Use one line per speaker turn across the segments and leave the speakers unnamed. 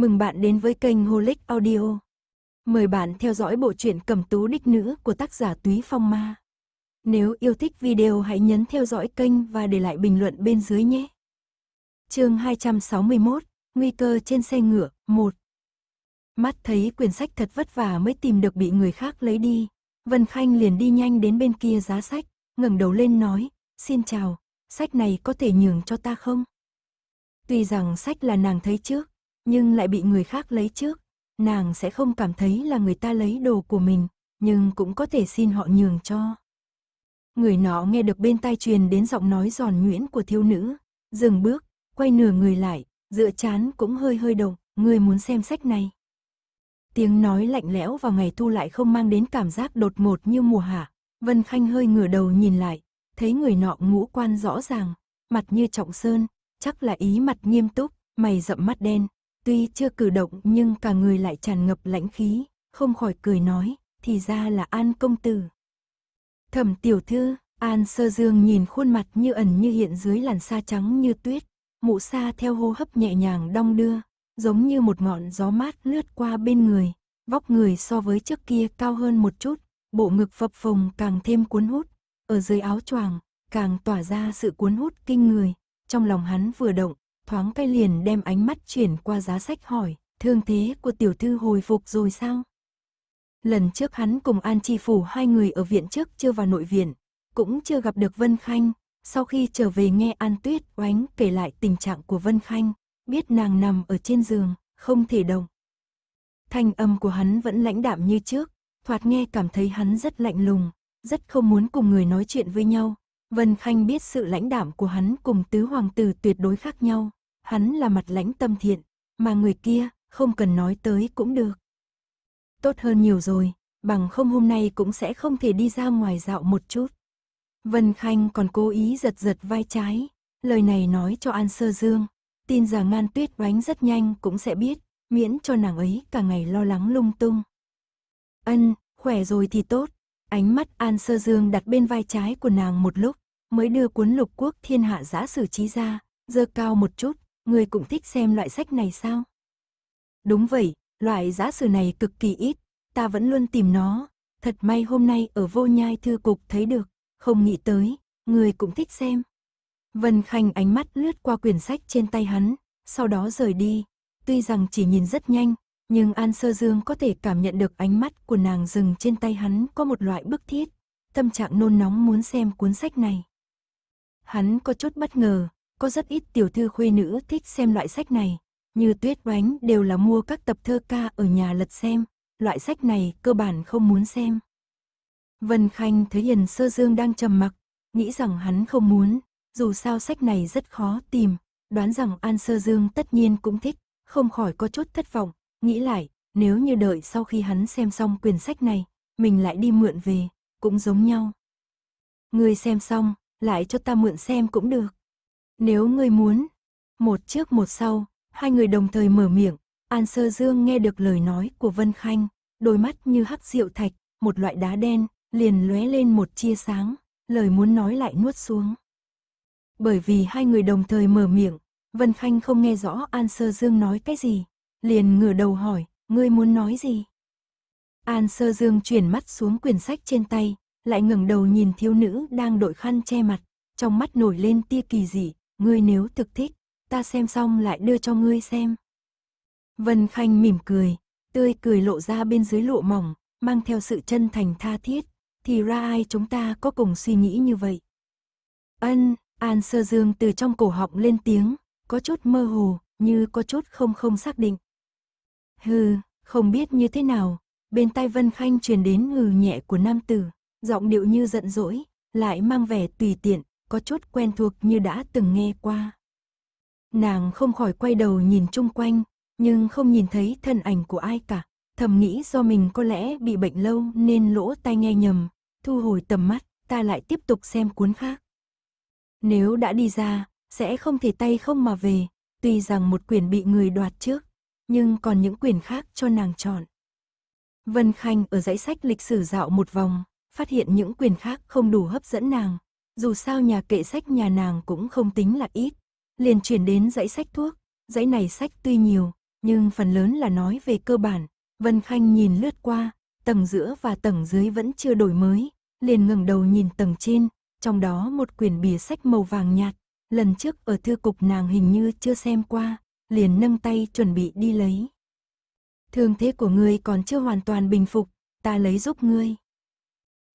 Mừng bạn đến với kênh Holic Audio. Mời bạn theo dõi bộ truyện Cẩm Tú Đích Nữ của tác giả Túy Phong Ma. Nếu yêu thích video hãy nhấn theo dõi kênh và để lại bình luận bên dưới nhé. Chương 261, nguy cơ trên xe ngựa 1. Mắt thấy quyển sách thật vất vả mới tìm được bị người khác lấy đi, Vân Khanh liền đi nhanh đến bên kia giá sách, ngẩng đầu lên nói, "Xin chào, sách này có thể nhường cho ta không?" Tuy rằng sách là nàng thấy trước, nhưng lại bị người khác lấy trước. Nàng sẽ không cảm thấy là người ta lấy đồ của mình, nhưng cũng có thể xin họ nhường cho. Người nọ nghe được bên tai truyền đến giọng nói giòn nhuyễn của thiếu nữ, dừng bước, quay nửa người lại, dựa chán cũng hơi hơi động, người muốn xem sách này. Tiếng nói lạnh lẽo vào ngày thu lại không mang đến cảm giác đột ngột như mùa hạ. Vân Khanh hơi ngửa đầu nhìn lại, thấy người nọ ngũ quan rõ ràng, mặt như trọng sơn, chắc là ý mặt nghiêm túc, mày rậm mắt đen, Tuy chưa cử động nhưng cả người lại tràn ngập lãnh khí, không khỏi cười nói, thì ra là An công tử. Thẩm tiểu thư, An sơ dương nhìn khuôn mặt như ẩn như hiện dưới làn sa trắng như tuyết, mụ xa theo hô hấp nhẹ nhàng đong đưa, giống như một ngọn gió mát lướt qua bên người, vóc người so với trước kia cao hơn một chút, bộ ngực phập phồng càng thêm cuốn hút, ở dưới áo choàng càng tỏa ra sự cuốn hút kinh người, trong lòng hắn vừa động, thoáng cái liền đem ánh mắt chuyển qua giá sách hỏi, thương thế của tiểu thư hồi phục rồi sao? Lần trước hắn cùng An Chi Phủ hai người ở viện trước chưa vào nội viện, cũng chưa gặp được Vân Khanh. Sau khi trở về nghe An Tuyết oánh kể lại tình trạng của Vân Khanh, biết nàng nằm ở trên giường, không thể động. Thanh âm của hắn vẫn lãnh đạm như trước, thoạt nghe cảm thấy hắn rất lạnh lùng, rất không muốn cùng người nói chuyện với nhau. Vân Khanh biết sự lãnh đạm của hắn cùng tứ hoàng tử tuyệt đối khác nhau, hắn là mặt lãnh tâm thiện, mà người kia không cần nói tới cũng được. Tốt hơn nhiều rồi, bằng không hôm nay cũng sẽ không thể đi ra ngoài dạo một chút. Vân Khanh còn cố ý giật giật vai trái, lời này nói cho An Sơ Dương, tin rằng ngan Tuyết oánh rất nhanh cũng sẽ biết, miễn cho nàng ấy cả ngày lo lắng lung tung. Ân, khỏe rồi thì tốt, ánh mắt An Sơ Dương đặt bên vai trái của nàng một lúc, mới đưa cuốn lục quốc thiên hạ giã sử trí ra, dơ cao một chút, người cũng thích xem loại sách này sao? Đúng vậy, loại giá sử này cực kỳ ít, ta vẫn luôn tìm nó, thật may hôm nay ở vô nhai thư cục thấy được, không nghĩ tới, người cũng thích xem. Vân Khanh ánh mắt lướt qua quyển sách trên tay hắn, sau đó rời đi, tuy rằng chỉ nhìn rất nhanh, nhưng An Sơ Dương có thể cảm nhận được ánh mắt của nàng dừng trên tay hắn có một loại bức thiết, tâm trạng nôn nóng muốn xem cuốn sách này. Hắn có chút bất ngờ, có rất ít tiểu thư khuê nữ thích xem loại sách này. Như tuyết oánh đều là mua các tập thơ ca ở nhà lật xem, loại sách này cơ bản không muốn xem. Vân Khanh thấy Hiền Sơ Dương đang trầm mặc, nghĩ rằng hắn không muốn, dù sao sách này rất khó tìm, đoán rằng An Sơ Dương tất nhiên cũng thích, không khỏi có chút thất vọng, nghĩ lại, nếu như đợi sau khi hắn xem xong quyển sách này, mình lại đi mượn về, cũng giống nhau. Người xem xong, lại cho ta mượn xem cũng được. Nếu ngươi muốn, một trước một sau, hai người đồng thời mở miệng, An Sơ Dương nghe được lời nói của Vân Khanh, đôi mắt như hắc rượu thạch, một loại đá đen, liền lóe lên một chia sáng, lời muốn nói lại nuốt xuống. Bởi vì hai người đồng thời mở miệng, Vân Khanh không nghe rõ An Sơ Dương nói cái gì, liền ngửa đầu hỏi, ngươi muốn nói gì? An Sơ Dương chuyển mắt xuống quyển sách trên tay, lại ngẩng đầu nhìn thiếu nữ đang đội khăn che mặt, trong mắt nổi lên tia kỳ dị, ngươi nếu thực thích, ta xem xong lại đưa cho ngươi xem. Vân Khanh mỉm cười, tươi cười lộ ra bên dưới lộ mỏng, mang theo sự chân thành tha thiết, thì ra ai chúng ta có cùng suy nghĩ như vậy. Ân, An Sơ Dương từ trong cổ họng lên tiếng, có chút mơ hồ, như có chút không không xác định. Hừ, không biết như thế nào, bên tai Vân Khanh truyền đến ngừ nhẹ của nam tử, giọng điệu như giận dỗi, lại mang vẻ tùy tiện, có chút quen thuộc như đã từng nghe qua. Nàng không khỏi quay đầu nhìn chung quanh, nhưng không nhìn thấy thân ảnh của ai cả, thầm nghĩ do mình có lẽ bị bệnh lâu nên lỗ tai nghe nhầm, thu hồi tầm mắt, ta lại tiếp tục xem cuốn khác. Nếu đã đi ra, sẽ không thể tay không mà về, tuy rằng một quyển bị người đoạt trước, nhưng còn những quyển khác cho nàng chọn. Vân Khanh ở dãy sách lịch sử dạo một vòng, phát hiện những quyển khác không đủ hấp dẫn nàng, dù sao nhà kệ sách nhà nàng cũng không tính là ít. Liền chuyển đến dãy sách thuốc, dãy này sách tuy nhiều, nhưng phần lớn là nói về cơ bản. Vân Khanh nhìn lướt qua, tầng giữa và tầng dưới vẫn chưa đổi mới, liền ngẩng đầu nhìn tầng trên, trong đó một quyển bìa sách màu vàng nhạt, lần trước ở thư cục nàng hình như chưa xem qua, liền nâng tay chuẩn bị đi lấy. Thương thế của ngươi còn chưa hoàn toàn bình phục, ta lấy giúp ngươi.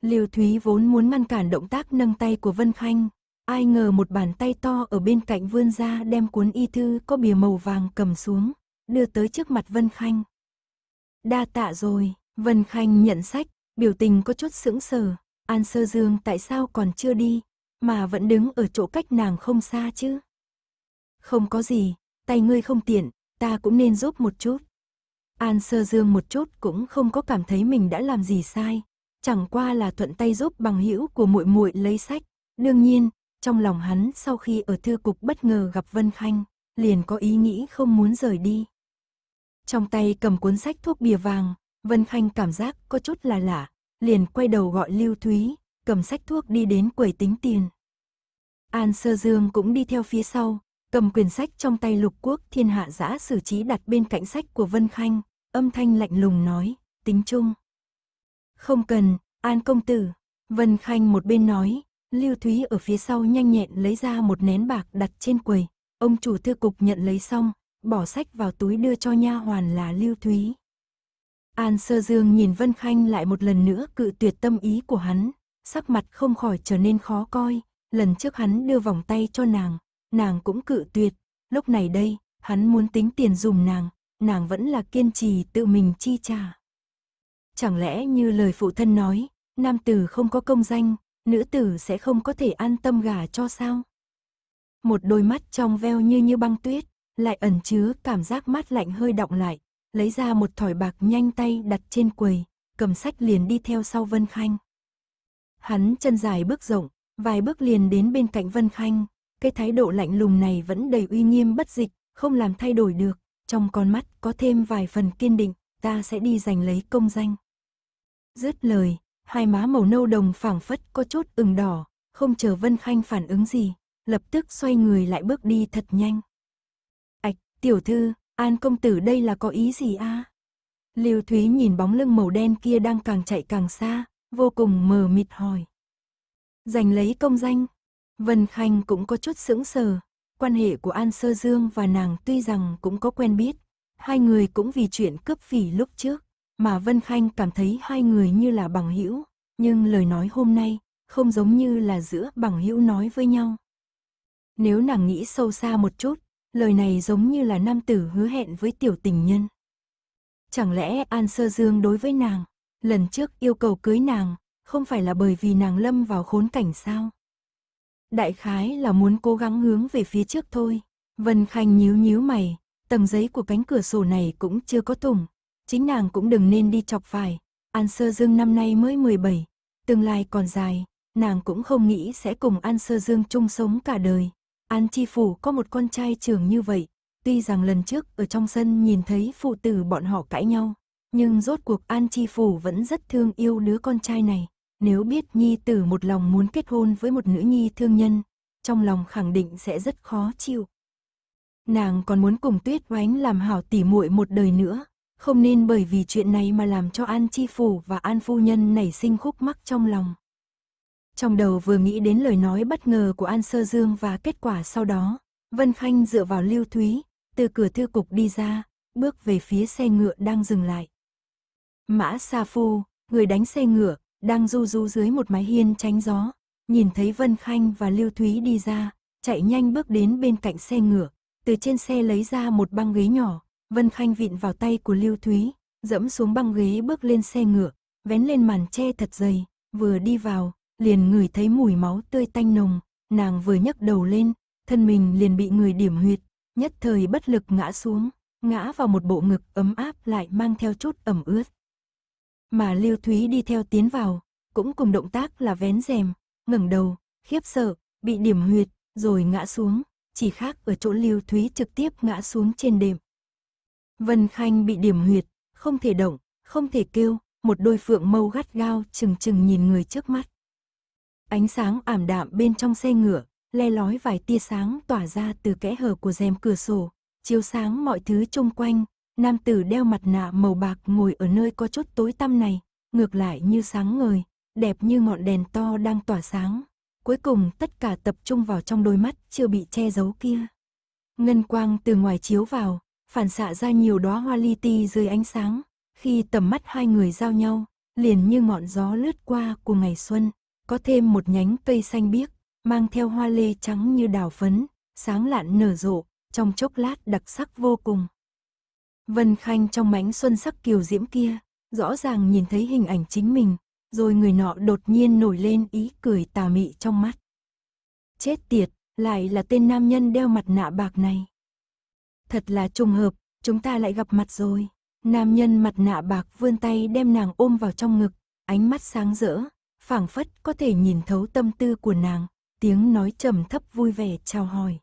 Liều Thúy vốn muốn ngăn cản động tác nâng tay của Vân Khanh, ai ngờ một bàn tay to ở bên cạnh vươn ra đem cuốn y thư có bìa màu vàng cầm xuống, đưa tới trước mặt Vân Khanh. Đa tạ rồi, Vân Khanh nhận sách, biểu tình có chút sững sờ, An Sơ Dương tại sao còn chưa đi, mà vẫn đứng ở chỗ cách nàng không xa chứ. Không có gì, tay ngươi không tiện, ta cũng nên giúp một chút. An Sơ Dương một chút cũng không có cảm thấy mình đã làm gì sai, chẳng qua là thuận tay giúp bằng hữu của muội muội lấy sách. Đương nhiên, trong lòng hắn sau khi ở thư cục bất ngờ gặp Vân Khanh, liền có ý nghĩ không muốn rời đi. Trong tay cầm cuốn sách thuốc bìa vàng, Vân Khanh cảm giác có chút là lạ, liền quay đầu gọi Lưu Thúy, cầm sách thuốc đi đến quầy tính tiền. An Sơ Dương cũng đi theo phía sau, cầm quyển sách trong tay lục quốc thiên hạ giã sử trí đặt bên cạnh sách của Vân Khanh, âm thanh lạnh lùng nói, tính chung. Không cần, An công tử. Vân Khanh một bên nói, Lưu Thúy ở phía sau nhanh nhẹn lấy ra một nén bạc đặt trên quầy. Ông chủ thư cục nhận lấy xong, bỏ sách vào túi đưa cho nha hoàn là Lưu Thúy. An Sơ Dương nhìn Vân Khanh lại một lần nữa cự tuyệt tâm ý của hắn, sắc mặt không khỏi trở nên khó coi, lần trước hắn đưa vòng tay cho nàng, nàng cũng cự tuyệt, lúc này đây, hắn muốn tính tiền dùm nàng, nàng vẫn là kiên trì tự mình chi trả. Chẳng lẽ như lời phụ thân nói, nam tử không có công danh, nữ tử sẽ không có thể an tâm gả cho sao? Một đôi mắt trong veo như như băng tuyết, lại ẩn chứa cảm giác mát lạnh hơi động lại, lấy ra một thỏi bạc nhanh tay đặt trên quầy, cầm sách liền đi theo sau Vân Khanh. Hắn chân dài bước rộng, vài bước liền đến bên cạnh Vân Khanh, cái thái độ lạnh lùng này vẫn đầy uy nghiêm bất dịch, không làm thay đổi được, trong con mắt có thêm vài phần kiên định, ta sẽ đi giành lấy công danh. Dứt lời, hai má màu nâu đồng phảng phất có chút ửng đỏ, không chờ Vân Khanh phản ứng gì, lập tức xoay người lại bước đi thật nhanh. ạch, tiểu thư, An công tử đây là có ý gì a? À? Lưu Thúy nhìn bóng lưng màu đen kia đang càng chạy càng xa, vô cùng mờ mịt hỏi. Giành lấy công danh, Vân Khanh cũng có chút sững sờ, quan hệ của An Sơ Dương và nàng tuy rằng cũng có quen biết, hai người cũng vì chuyện cướp phỉ lúc trước, mà Vân Khanh cảm thấy hai người như là bằng hữu, nhưng lời nói hôm nay không giống như là giữa bằng hữu nói với nhau. Nếu nàng nghĩ sâu xa một chút, lời này giống như là nam tử hứa hẹn với tiểu tình nhân. Chẳng lẽ An Sơ Dương đối với nàng, lần trước yêu cầu cưới nàng, không phải là bởi vì nàng lâm vào khốn cảnh sao? Đại khái là muốn cố gắng hướng về phía trước thôi. Vân Khanh nhíu nhíu mày, tầng giấy của cánh cửa sổ này cũng chưa có tùng, chính nàng cũng đừng nên đi chọc phải. An Sơ Dương năm nay mới 17, tương lai còn dài, nàng cũng không nghĩ sẽ cùng An Sơ Dương chung sống cả đời. An Chi Phủ có một con trai trưởng như vậy, tuy rằng lần trước ở trong sân nhìn thấy phụ tử bọn họ cãi nhau, nhưng rốt cuộc An Chi Phủ vẫn rất thương yêu đứa con trai này. Nếu biết Nhi Tử một lòng muốn kết hôn với một nữ Nhi thương nhân, trong lòng khẳng định sẽ rất khó chịu. Nàng còn muốn cùng Tuyết Oánh làm hảo tỉ muội một đời nữa, không nên bởi vì chuyện này mà làm cho An Chi Phủ và An Phu Nhân nảy sinh khúc mắc trong lòng. Trong đầu vừa nghĩ đến lời nói bất ngờ của An Sơ Dương và kết quả sau đó, Vân Khanh dựa vào lưu thúy, từ cửa thư cục đi ra, bước về phía xe ngựa đang dừng lại. Mã Sa Phu, người đánh xe ngựa, đang du du dưới một mái hiên tránh gió, nhìn thấy Vân Khanh và Lưu Thúy đi ra, chạy nhanh bước đến bên cạnh xe ngựa, từ trên xe lấy ra một băng ghế nhỏ, Vân Khanh vịn vào tay của Lưu Thúy, dẫm xuống băng ghế bước lên xe ngựa, vén lên màn che thật dày, vừa đi vào, liền ngửi thấy mùi máu tươi tanh nồng, nàng vừa nhấc đầu lên, thân mình liền bị người điểm huyệt, nhất thời bất lực ngã xuống, ngã vào một bộ ngực ấm áp lại mang theo chút ẩm ướt. Mà Lưu Thúy đi theo tiến vào, cũng cùng động tác là vén rèm, ngẩng đầu, khiếp sợ, bị điểm huyệt, rồi ngã xuống, chỉ khác ở chỗ Lưu Thúy trực tiếp ngã xuống trên đệm. Vân Khanh bị điểm huyệt, không thể động, không thể kêu, một đôi phượng mâu gắt gao chừng chừng nhìn người trước mắt. Ánh sáng ảm đạm bên trong xe ngựa, le lói vài tia sáng tỏa ra từ kẽ hở của rèm cửa sổ, chiếu sáng mọi thứ chung quanh, nam tử đeo mặt nạ màu bạc ngồi ở nơi có chút tối tăm này, ngược lại như sáng ngời, đẹp như ngọn đèn to đang tỏa sáng. Cuối cùng tất cả tập trung vào trong đôi mắt chưa bị che giấu kia. Ngân quang từ ngoài chiếu vào, phản xạ ra nhiều đóa hoa li ti dưới ánh sáng, khi tầm mắt hai người giao nhau, liền như ngọn gió lướt qua của ngày xuân, có thêm một nhánh cây xanh biếc, mang theo hoa lê trắng như đào phấn, sáng lạn nở rộ, trong chốc lát đặc sắc vô cùng. Vân Khanh trong mảnh xuân sắc kiều diễm kia, rõ ràng nhìn thấy hình ảnh chính mình, rồi người nọ đột nhiên nổi lên ý cười tà mị trong mắt. Chết tiệt, lại là tên nam nhân đeo mặt nạ bạc này thật là trùng hợp, chúng ta lại gặp mặt rồi. Nam nhân mặt nạ bạc vươn tay đem nàng ôm vào trong ngực, ánh mắt sáng rỡ, phảng phất có thể nhìn thấu tâm tư của nàng, tiếng nói trầm thấp vui vẻ chào hỏi.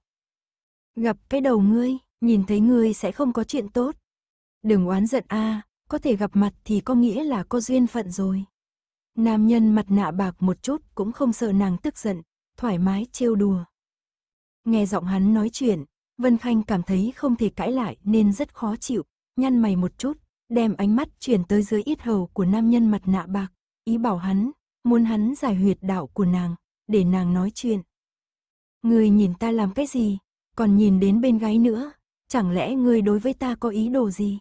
Gặp cái đầu ngươi, nhìn thấy ngươi sẽ không có chuyện tốt. Đừng oán giận a, có thể gặp mặt thì có nghĩa là có duyên phận rồi. Nam nhân mặt nạ bạc một chút cũng không sợ nàng tức giận, thoải mái trêu đùa. Nghe giọng hắn nói chuyện, Vân Khanh cảm thấy không thể cãi lại nên rất khó chịu, nhăn mày một chút, đem ánh mắt chuyển tới dưới ít hầu của nam nhân mặt nạ bạc, ý bảo hắn, muốn hắn giải huyệt đạo của nàng, để nàng nói chuyện. Người nhìn ta làm cái gì, còn nhìn đến bên gái nữa, chẳng lẽ ngươi đối với ta có ý đồ gì?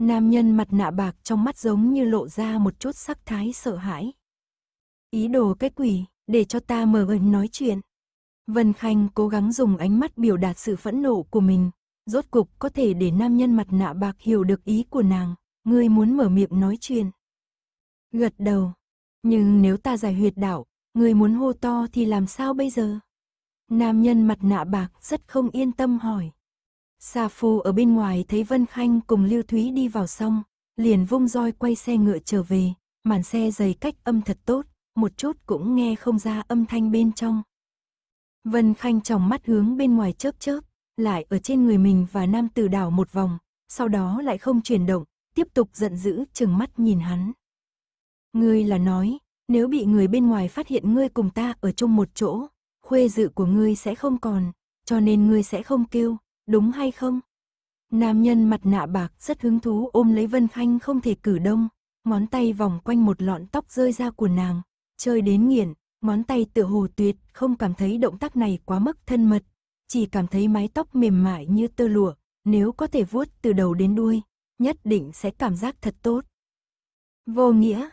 Nam nhân mặt nạ bạc trong mắt giống như lộ ra một chút sắc thái sợ hãi. Ý đồ cái quỷ, để cho ta mở ơn nói chuyện. Vân Khanh cố gắng dùng ánh mắt biểu đạt sự phẫn nộ của mình, rốt cục có thể để nam nhân mặt nạ bạc hiểu được ý của nàng, ngươi muốn mở miệng nói chuyện. Gật đầu, nhưng nếu ta giải huyệt đạo, ngươi muốn hô to thì làm sao bây giờ? Nam nhân mặt nạ bạc rất không yên tâm hỏi. Sa phu ở bên ngoài thấy Vân Khanh cùng Lưu Thúy đi vào xong, liền vung roi quay xe ngựa trở về, màn xe dày cách âm thật tốt, một chút cũng nghe không ra âm thanh bên trong. Vân Khanh trong mắt hướng bên ngoài chớp chớp, lại ở trên người mình và nam tử đảo một vòng, sau đó lại không chuyển động, tiếp tục giận dữ chừng mắt nhìn hắn. Ngươi là nói, nếu bị người bên ngoài phát hiện ngươi cùng ta ở chung một chỗ, khuê dự của ngươi sẽ không còn, cho nên ngươi sẽ không kêu, đúng hay không? Nam nhân mặt nạ bạc rất hứng thú ôm lấy Vân Khanh không thể cử đông, ngón tay vòng quanh một lọn tóc rơi ra của nàng, chơi đến nghiền, ngón tay tựa hồ tuyệt không cảm thấy động tác này quá mức thân mật, chỉ cảm thấy mái tóc mềm mại như tơ lụa, nếu có thể vuốt từ đầu đến đuôi, nhất định sẽ cảm giác thật tốt. Vô nghĩa,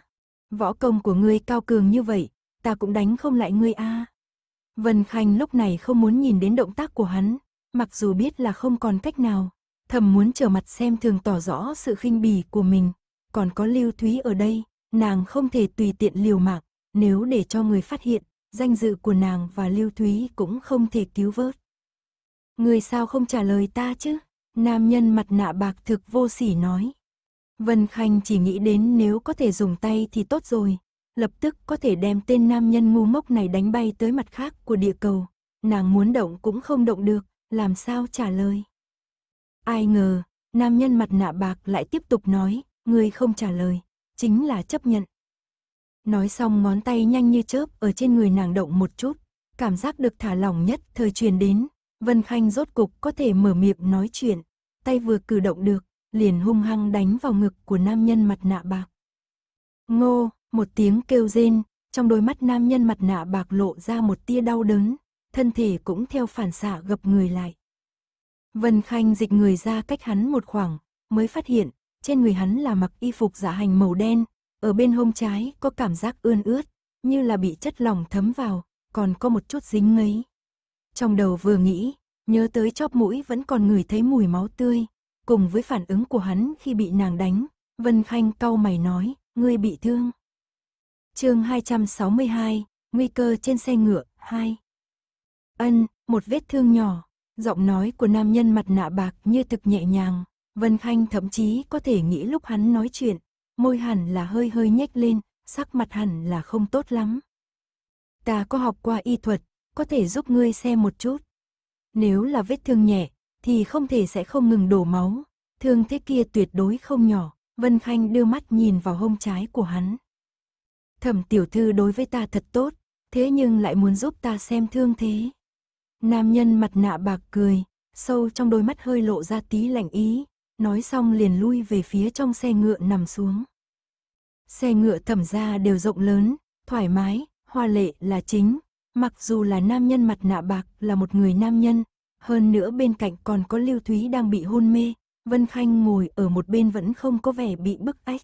võ công của ngươi cao cường như vậy, ta cũng đánh không lại ngươi a. Vân Khanh lúc này không muốn nhìn đến động tác của hắn, mặc dù biết là không còn cách nào, thầm muốn trở mặt xem thường tỏ rõ sự khinh bỉ của mình, còn có Lưu Thúy ở đây, nàng không thể tùy tiện liều mạng. Nếu để cho người phát hiện, danh dự của nàng và Lưu Thúy cũng không thể cứu vớt. Người sao không trả lời ta chứ? Nam nhân mặt nạ bạc thực vô sỉ nói. Vân Khanh chỉ nghĩ đến nếu có thể dùng tay thì tốt rồi, lập tức có thể đem tên nam nhân ngu mốc này đánh bay tới mặt khác của địa cầu. Nàng muốn động cũng không động được, làm sao trả lời. Ai ngờ, nam nhân mặt nạ bạc lại tiếp tục nói, người không trả lời, chính là chấp nhận. Nói xong ngón tay nhanh như chớp ở trên người nàng động một chút, cảm giác được thả lỏng nhất thời truyền đến, Vân Khanh rốt cục có thể mở miệng nói chuyện, tay vừa cử động được, liền hung hăng đánh vào ngực của nam nhân mặt nạ bạc. Ngô, một tiếng kêu rên, trong đôi mắt nam nhân mặt nạ bạc lộ ra một tia đau đớn, thân thể cũng theo phản xạ gập người lại. Vân Khanh dịch người ra cách hắn một khoảng, mới phát hiện, trên người hắn là mặc y phục giả hành màu đen, ở bên hông trái có cảm giác ươn ướt, như là bị chất lỏng thấm vào, còn có một chút dính ngấy. Trong đầu vừa nghĩ, nhớ tới chóp mũi vẫn còn ngửi thấy mùi máu tươi, cùng với phản ứng của hắn khi bị nàng đánh, Vân Khanh cau mày nói, ngươi bị thương. Chương 262, nguy cơ trên xe ngựa 2. Ân, một vết thương nhỏ, giọng nói của nam nhân mặt nạ bạc như thực nhẹ nhàng, Vân Khanh thậm chí có thể nghĩ lúc hắn nói chuyện, môi hẳn là hơi hơi nhếch lên, sắc mặt hẳn là không tốt lắm. Ta có học qua y thuật, có thể giúp ngươi xem một chút. Nếu là vết thương nhẹ, thì không thể sẽ không ngừng đổ máu, thương thế kia tuyệt đối không nhỏ, Vân Khanh đưa mắt nhìn vào hông trái của hắn. Thẩm tiểu thư đối với ta thật tốt, thế nhưng lại muốn giúp ta xem thương thế. Nam nhân mặt nạ bạc cười, sâu trong đôi mắt hơi lộ ra tí lạnh ý, nói xong liền lui về phía trong xe ngựa nằm xuống. Xe ngựa thẩm ra đều rộng lớn, thoải mái, hoa lệ là chính, mặc dù là nam nhân mặt nạ bạc là một người nam nhân, hơn nữa bên cạnh còn có Lưu Thúy đang bị hôn mê, Vân Khanh ngồi ở một bên vẫn không có vẻ bị bức ách.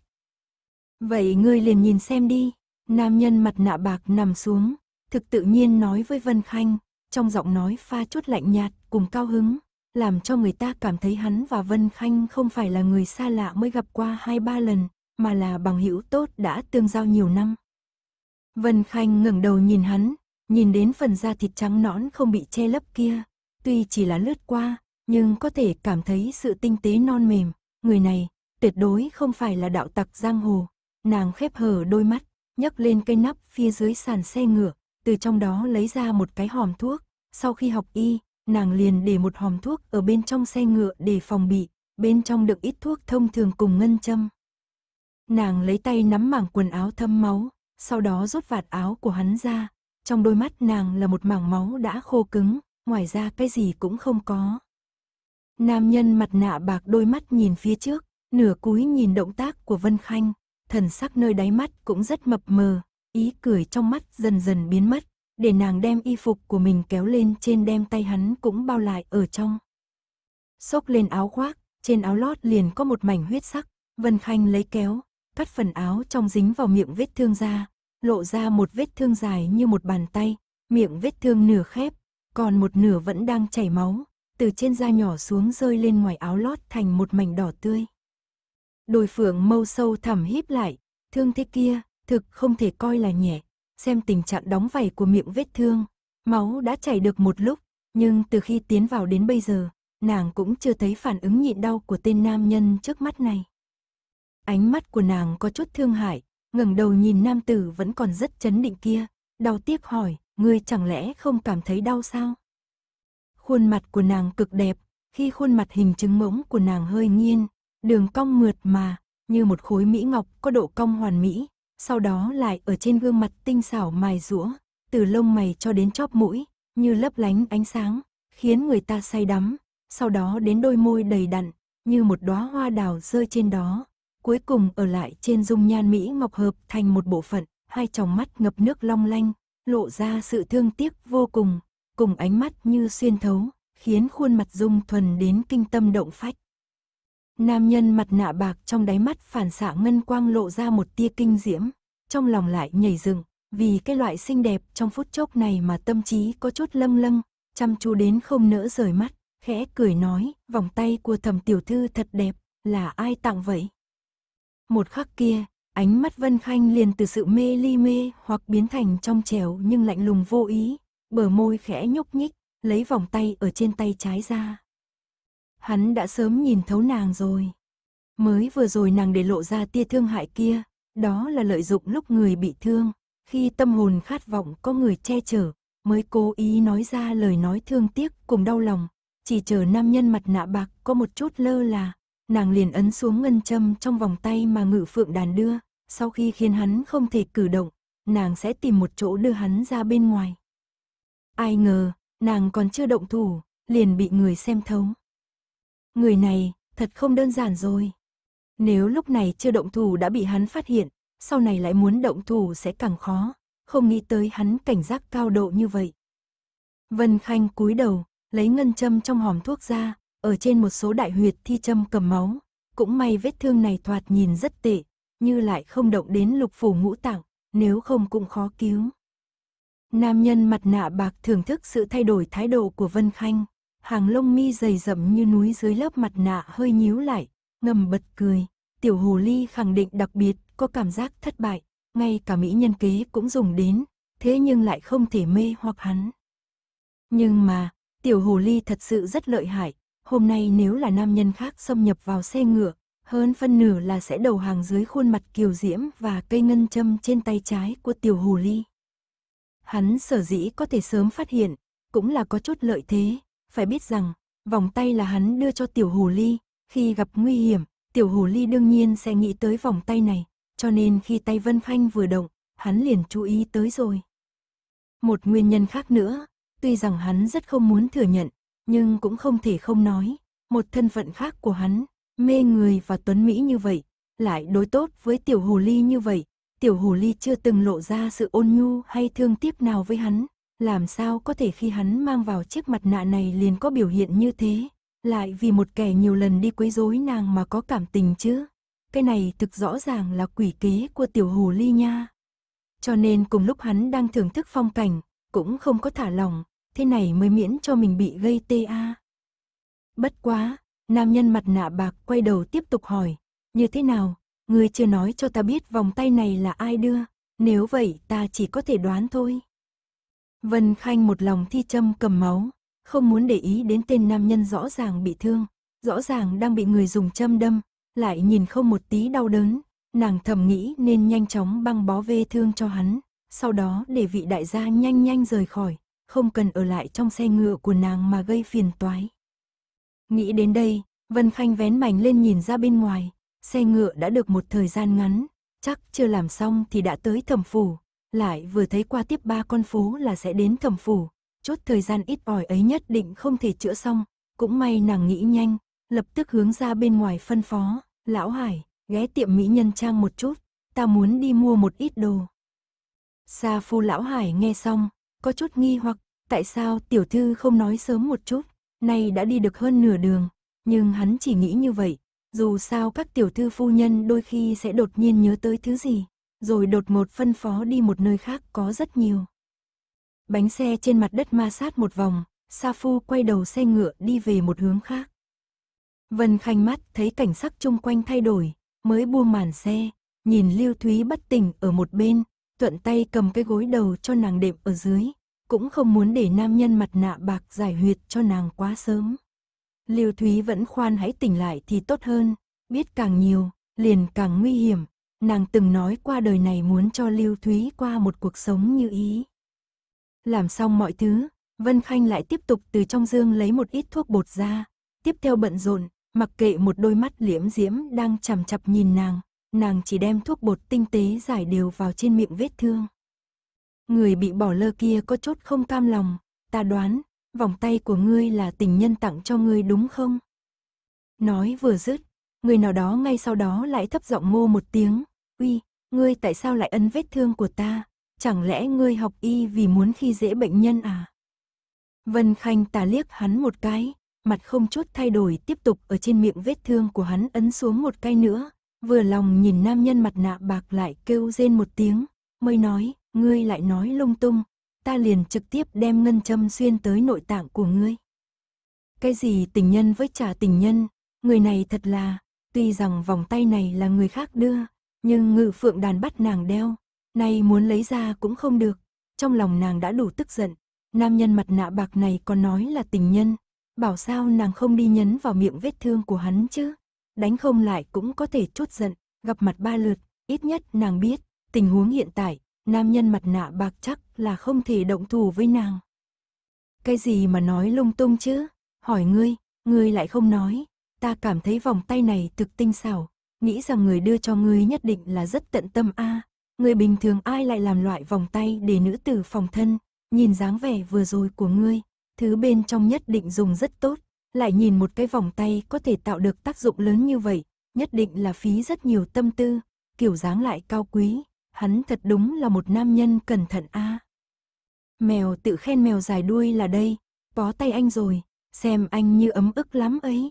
Vậy ngươi liền nhìn xem đi, nam nhân mặt nạ bạc nằm xuống, thực tự nhiên nói với Vân Khanh, trong giọng nói pha chút lạnh nhạt cùng cao hứng làm cho người ta cảm thấy hắn và Vân Khanh không phải là người xa lạ mới gặp qua hai ba lần, mà là bằng hữu tốt đã tương giao nhiều năm. Vân Khanh ngẩng đầu nhìn hắn, nhìn đến phần da thịt trắng nõn không bị che lấp kia, tuy chỉ là lướt qua, nhưng có thể cảm thấy sự tinh tế non mềm, người này tuyệt đối không phải là đạo tặc giang hồ. Nàng khép hờ đôi mắt, nhấc lên cây nắp phía dưới sàn xe ngựa, từ trong đó lấy ra một cái hòm thuốc, sau khi học y, nàng liền để một hòm thuốc ở bên trong xe ngựa để phòng bị, bên trong được ít thuốc thông thường cùng ngân châm. Nàng lấy tay nắm mảng quần áo thâm máu, sau đó rút vạt áo của hắn ra, trong đôi mắt nàng là một mảng máu đã khô cứng, ngoài ra cái gì cũng không có. Nam nhân mặt nạ bạc đôi mắt nhìn phía trước, nửa cúi nhìn động tác của Vân Khanh, thần sắc nơi đáy mắt cũng rất mập mờ, ý cười trong mắt dần dần biến mất, để nàng đem y phục của mình kéo lên trên đem tay hắn cũng bao lại ở trong. Xốc lên áo khoác, trên áo lót liền có một mảnh huyết sắc, Vân Khanh lấy kéo, cắt phần áo trong dính vào miệng vết thương ra, lộ ra một vết thương dài như một bàn tay, miệng vết thương nửa khép, còn một nửa vẫn đang chảy máu, từ trên da nhỏ xuống rơi lên ngoài áo lót thành một mảnh đỏ tươi. Đôi phượng mâu sâu thẳm híp lại, thương thế kia, thực không thể coi là nhẹ, xem tình trạng đóng vảy của miệng vết thương. Máu đã chảy được một lúc, nhưng từ khi tiến vào đến bây giờ, nàng cũng chưa thấy phản ứng nhịn đau của tên nam nhân trước mắt này. Ánh mắt của nàng có chút thương hại, ngẩng đầu nhìn nam tử vẫn còn rất chấn định kia, đau tiếc hỏi, ngươi chẳng lẽ không cảm thấy đau sao? Khuôn mặt của nàng cực đẹp, khi khuôn mặt hình trứng mỗng của nàng hơi nghiêng, đường cong mượt mà, như một khối mỹ ngọc có độ cong hoàn mỹ, sau đó lại ở trên gương mặt tinh xảo mài rũa, từ lông mày cho đến chóp mũi, như lấp lánh ánh sáng, khiến người ta say đắm, sau đó đến đôi môi đầy đặn, như một đóa hoa đào rơi trên đó, cuối cùng ở lại trên dung nhan mỹ ngọc hợp thành một bộ phận, hai tròng mắt ngập nước long lanh, lộ ra sự thương tiếc vô cùng, cùng ánh mắt như xuyên thấu, khiến khuôn mặt dung thuần đến kinh tâm động phách. Nam nhân mặt nạ bạc trong đáy mắt phản xạ ngân quang lộ ra một tia kinh diễm, trong lòng lại nhảy dựng, vì cái loại xinh đẹp trong phút chốc này mà tâm trí có chút lâng lâng, chăm chú đến không nỡ rời mắt, khẽ cười nói, vòng tay của thầm tiểu thư thật đẹp, là ai tặng vậy? Một khắc kia, ánh mắt Vân Khanh liền từ sự mê ly mê hoặc biến thành trong trẻo nhưng lạnh lùng vô ý, bờ môi khẽ nhúc nhích, lấy vòng tay ở trên tay trái ra, hắn đã sớm nhìn thấu nàng rồi. Mới vừa rồi nàng để lộ ra tia thương hại kia, đó là lợi dụng lúc người bị thương, khi tâm hồn khát vọng có người che chở, mới cố ý nói ra lời nói thương tiếc cùng đau lòng, chỉ chờ nam nhân mặt nạ bạc có một chút lơ là, nàng liền ấn xuống ngân châm trong vòng tay mà ngự phượng đàn đưa, sau khi khiến hắn không thể cử động, nàng sẽ tìm một chỗ đưa hắn ra bên ngoài. Ai ngờ, nàng còn chưa động thủ, liền bị người xem thấu. Người này, thật không đơn giản rồi. Nếu lúc này chưa động thủ đã bị hắn phát hiện, sau này lại muốn động thủ sẽ càng khó, không nghĩ tới hắn cảnh giác cao độ như vậy. Vân Khanh cúi đầu, lấy ngân châm trong hòm thuốc ra, ở trên một số đại huyệt thi châm cầm máu, cũng may vết thương này thoạt nhìn rất tệ, như lại không động đến lục phủ ngũ tạng, nếu không cũng khó cứu. Nam nhân mặt nạ bạc thưởng thức sự thay đổi thái độ của Vân Khanh, hàng lông mi dày rậm như núi dưới lớp mặt nạ hơi nhíu lại, ngầm bật cười. Tiểu hồ ly khẳng định đặc biệt, có cảm giác thất bại, ngay cả mỹ nhân kế cũng dùng đến, thế nhưng lại không thể mê hoặc hắn. Nhưng mà, tiểu hồ ly thật sự rất lợi hại, hôm nay nếu là nam nhân khác xâm nhập vào xe ngựa, hơn phân nửa là sẽ đầu hàng dưới khuôn mặt kiều diễm và cây ngân châm trên tay trái của tiểu hồ ly. Hắn sở dĩ có thể sớm phát hiện, cũng là có chút lợi thế, phải biết rằng, vòng tay là hắn đưa cho tiểu hồ ly, khi gặp nguy hiểm, tiểu hồ ly đương nhiên sẽ nghĩ tới vòng tay này, cho nên khi tay Vân Khanh vừa động, hắn liền chú ý tới rồi. Một nguyên nhân khác nữa, tuy rằng hắn rất không muốn thừa nhận, nhưng cũng không thể không nói, một thân phận khác của hắn, mê người và tuấn Mỹ như vậy, lại đối tốt với tiểu hồ ly như vậy, tiểu hồ ly chưa từng lộ ra sự ôn nhu hay thương tiếc nào với hắn, làm sao có thể khi hắn mang vào chiếc mặt nạ này liền có biểu hiện như thế, lại vì một kẻ nhiều lần đi quấy rối nàng mà có cảm tình chứ. Cái này thực rõ ràng là quỷ kế của tiểu hồ ly nha. Cho nên cùng lúc hắn đang thưởng thức phong cảnh, cũng không có thả lòng, thế này mới miễn cho mình bị gây tê a. Bất quá, nam nhân mặt nạ bạc quay đầu tiếp tục hỏi, như thế nào, ngươi chưa nói cho ta biết vòng tay này là ai đưa, nếu vậy ta chỉ có thể đoán thôi. Vân Khanh một lòng thi châm cầm máu, không muốn để ý đến tên nam nhân rõ ràng bị thương, rõ ràng đang bị người dùng châm đâm, lại nhìn không một tí đau đớn, nàng thầm nghĩ nên nhanh chóng băng bó vê thương cho hắn, sau đó để vị đại gia nhanh nhanh rời khỏi, không cần ở lại trong xe ngựa của nàng mà gây phiền toái. Nghĩ đến đây, Vân Khanh vén mảnh lên nhìn ra bên ngoài, xe ngựa đã được một thời gian ngắn, chắc chưa làm xong thì đã tới thẩm phủ, lại vừa thấy qua tiếp ba con phố là sẽ đến thẩm phủ, chốt thời gian ít ỏi ấy nhất định không thể chữa xong, cũng may nàng nghĩ nhanh, lập tức hướng ra bên ngoài phân phó, lão hải, ghé tiệm mỹ nhân trang một chút, ta muốn đi mua một ít đồ. Sa phu lão hải nghe xong, có chút nghi hoặc, tại sao tiểu thư không nói sớm một chút, nay đã đi được hơn nửa đường, nhưng hắn chỉ nghĩ như vậy, dù sao các tiểu thư phu nhân đôi khi sẽ đột nhiên nhớ tới thứ gì rồi đột một phân phó đi một nơi khác có rất nhiều. Bánh xe trên mặt đất ma sát một vòng, Sa Phu quay đầu xe ngựa đi về một hướng khác. Vân Khanh mắt thấy cảnh sắc chung quanh thay đổi, mới buông màn xe, nhìn Lưu Thúy bất tỉnh ở một bên, thuận tay cầm cái gối đầu cho nàng đệm ở dưới, cũng không muốn để nam nhân mặt nạ bạc giải huyệt cho nàng quá sớm. Lưu Thúy vẫn khoan hãy tỉnh lại thì tốt hơn, biết càng nhiều, liền càng nguy hiểm, nàng từng nói qua đời này muốn cho Lưu Thúy qua một cuộc sống như ý. Làm xong mọi thứ, Vân Khanh lại tiếp tục từ trong dương lấy một ít thuốc bột ra, tiếp theo bận rộn, mặc kệ một đôi mắt liễm diễm đang chằm chặp nhìn nàng, nàng chỉ đem thuốc bột tinh tế giải đều vào trên miệng vết thương. Người bị bỏ lơ kia có chút không cam lòng, ta đoán, vòng tay của ngươi là tình nhân tặng cho ngươi đúng không? Nói vừa dứt, người nào đó ngay sau đó lại thấp giọng mô một tiếng, Uy, ngươi tại sao lại ấn vết thương của ta? Chẳng lẽ ngươi học y vì muốn khi dễ bệnh nhân à? Vân Khanh tà liếc hắn một cái, mặt không chút thay đổi tiếp tục ở trên miệng vết thương của hắn ấn xuống một cái nữa, vừa lòng nhìn nam nhân mặt nạ bạc lại kêu rên một tiếng, mới nói, ngươi lại nói lung tung, ta liền trực tiếp đem ngân châm xuyên tới nội tạng của ngươi. Cái gì tình nhân với trả tình nhân, người này thật là, tuy rằng vòng tay này là người khác đưa, nhưng ngự phượng đàn bắt nàng đeo, nay muốn lấy ra cũng không được. Trong lòng nàng đã đủ tức giận, nam nhân mặt nạ bạc này còn nói là tình nhân. Bảo sao nàng không đi nhấn vào miệng vết thương của hắn chứ. Đánh không lại cũng có thể chốt giận, gặp mặt ba lượt, ít nhất nàng biết, tình huống hiện tại, nam nhân mặt nạ bạc chắc là không thể động thủ với nàng. Cái gì mà nói lung tung chứ? Hỏi ngươi, ngươi lại không nói. Ta cảm thấy vòng tay này thực tinh xảo, nghĩ rằng người đưa cho ngươi nhất định là rất tận tâm a. À. Người bình thường ai lại làm loại vòng tay để nữ tử phòng thân, nhìn dáng vẻ vừa rồi của ngươi, thứ bên trong nhất định dùng rất tốt, lại nhìn một cái vòng tay có thể tạo được tác dụng lớn như vậy, nhất định là phí rất nhiều tâm tư, kiểu dáng lại cao quý, hắn thật đúng là một nam nhân cẩn thận a. À. Mèo tự khen mèo dài đuôi là đây, bó tay anh rồi, xem anh như ấm ức lắm ấy.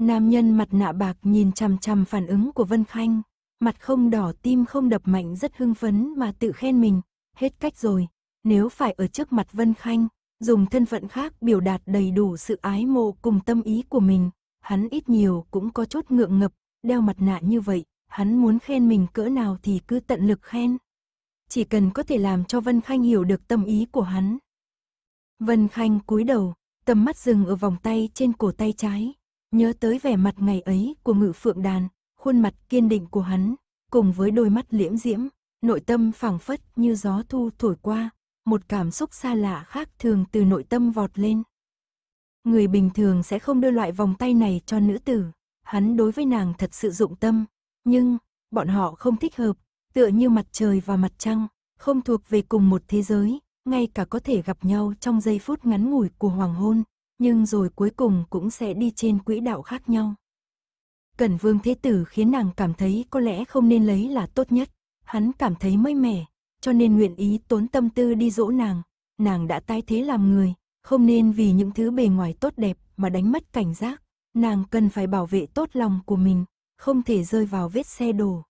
Nam nhân mặt nạ bạc nhìn chằm chằm phản ứng của Vân Khanh, mặt không đỏ tim không đập mạnh rất hưng phấn mà tự khen mình, hết cách rồi, nếu phải ở trước mặt Vân Khanh, dùng thân phận khác biểu đạt đầy đủ sự ái mộ cùng tâm ý của mình, hắn ít nhiều cũng có chút ngượng ngập, đeo mặt nạ như vậy, hắn muốn khen mình cỡ nào thì cứ tận lực khen. Chỉ cần có thể làm cho Vân Khanh hiểu được tâm ý của hắn. Vân Khanh cúi đầu, tầm mắt dừng ở vòng tay trên cổ tay trái, Nhớ tới vẻ mặt ngày ấy của ngự phượng đàn, khuôn mặt kiên định của hắn, cùng với đôi mắt liễm diễm, nội tâm phảng phất như gió thu thổi qua, một cảm xúc xa lạ khác thường từ nội tâm vọt lên. Người bình thường sẽ không đưa loại vòng tay này cho nữ tử, hắn đối với nàng thật sự dụng tâm, nhưng bọn họ không thích hợp, tựa như mặt trời và mặt trăng, không thuộc về cùng một thế giới, ngay cả có thể gặp nhau trong giây phút ngắn ngủi của hoàng hôn, nhưng rồi cuối cùng cũng sẽ đi trên quỹ đạo khác nhau. Cẩn Vương Thế Tử khiến nàng cảm thấy có lẽ không nên lấy là tốt nhất, hắn cảm thấy mới mẻ, cho nên nguyện ý tốn tâm tư đi dỗ nàng, nàng đã tái thế làm người, không nên vì những thứ bề ngoài tốt đẹp mà đánh mất cảnh giác, nàng cần phải bảo vệ tốt lòng của mình, không thể rơi vào vết xe đổ.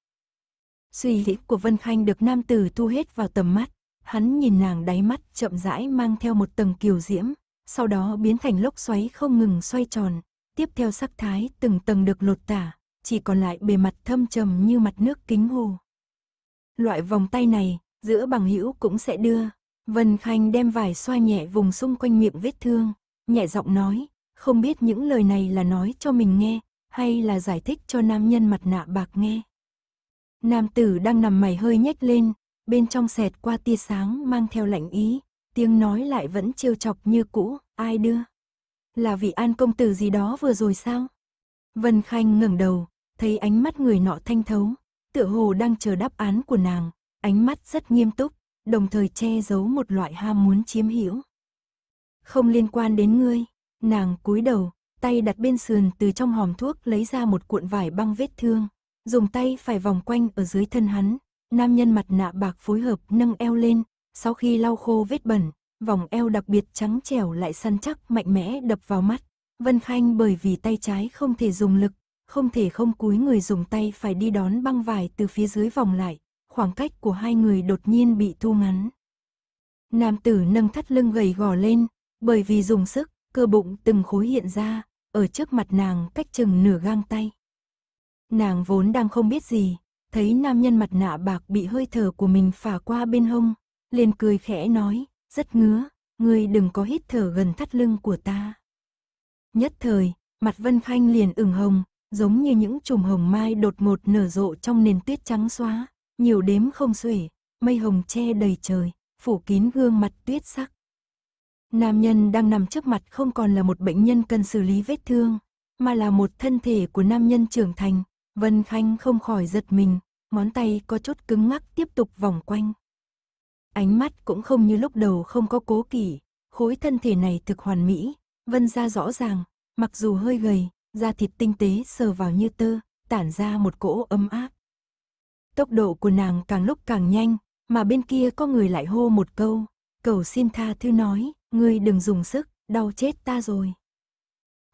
Suy nghĩ của Vân Khanh được nam tử thu hết vào tầm mắt, hắn nhìn nàng đáy mắt chậm rãi mang theo một tầng kiều diễm, sau đó biến thành lốc xoáy không ngừng xoay tròn, tiếp theo sắc thái từng tầng được lột tả, chỉ còn lại bề mặt thâm trầm như mặt nước kính hồ. Loại vòng tay này, giữa bằng hữu cũng sẽ đưa. Vân Khanh đem vải xoa nhẹ vùng xung quanh miệng vết thương, nhẹ giọng nói, không biết những lời này là nói cho mình nghe, hay là giải thích cho nam nhân mặt nạ bạc nghe. Nam tử đang nằm mày hơi nhếch lên, bên trong xẹt qua tia sáng mang theo lạnh ý, tiếng nói lại vẫn trêu chọc như cũ, ai đưa? Là vị an công tử gì đó vừa rồi sao? Vân Khanh ngẩng đầu, thấy ánh mắt người nọ thanh thấu, tựa hồ đang chờ đáp án của nàng, ánh mắt rất nghiêm túc, đồng thời che giấu một loại ham muốn chiếm hữu. Không liên quan đến ngươi, nàng cúi đầu, tay đặt bên sườn từ trong hòm thuốc lấy ra một cuộn vải băng vết thương, dùng tay phải vòng quanh ở dưới thân hắn, nam nhân mặt nạ bạc phối hợp nâng eo lên, sau khi lau khô vết bẩn, vòng eo đặc biệt trắng trẻo lại săn chắc mạnh mẽ đập vào mắt. Vân Khanh bởi vì tay trái không thể dùng lực, không thể không cúi người dùng tay phải đi đón băng vải từ phía dưới vòng lại, khoảng cách của hai người đột nhiên bị thu ngắn. Nam tử nâng thắt lưng gầy gò lên, bởi vì dùng sức, cơ bụng từng khối hiện ra, ở trước mặt nàng cách chừng nửa gang tay. Nàng vốn đang không biết gì, thấy nam nhân mặt nạ bạc bị hơi thở của mình phả qua bên hông, liền cười khẽ nói, rất ngứa, ngươi đừng có hít thở gần thắt lưng của ta. Nhất thời, mặt Vân Khanh liền ửng hồng, giống như những chùm hồng mai đột một nở rộ trong nền tuyết trắng xóa, nhiều đếm không xuể, mây hồng che đầy trời, phủ kín gương mặt tuyết sắc. Nam nhân đang nằm trước mặt không còn là một bệnh nhân cần xử lý vết thương, mà là một thân thể của nam nhân trưởng thành. Vân Khanh không khỏi giật mình, ngón tay có chút cứng ngắc tiếp tục vòng quanh ánh mắt cũng không như lúc đầu không có cố kỷ, khối thân thể này thực hoàn mỹ, vân ra rõ ràng, mặc dù hơi gầy, da thịt tinh tế sờ vào như tơ, tản ra một cỗ ấm áp. Tốc độ của nàng càng lúc càng nhanh, mà bên kia có người lại hô một câu, cầu xin tha thứ nói, ngươi đừng dùng sức, đau chết ta rồi.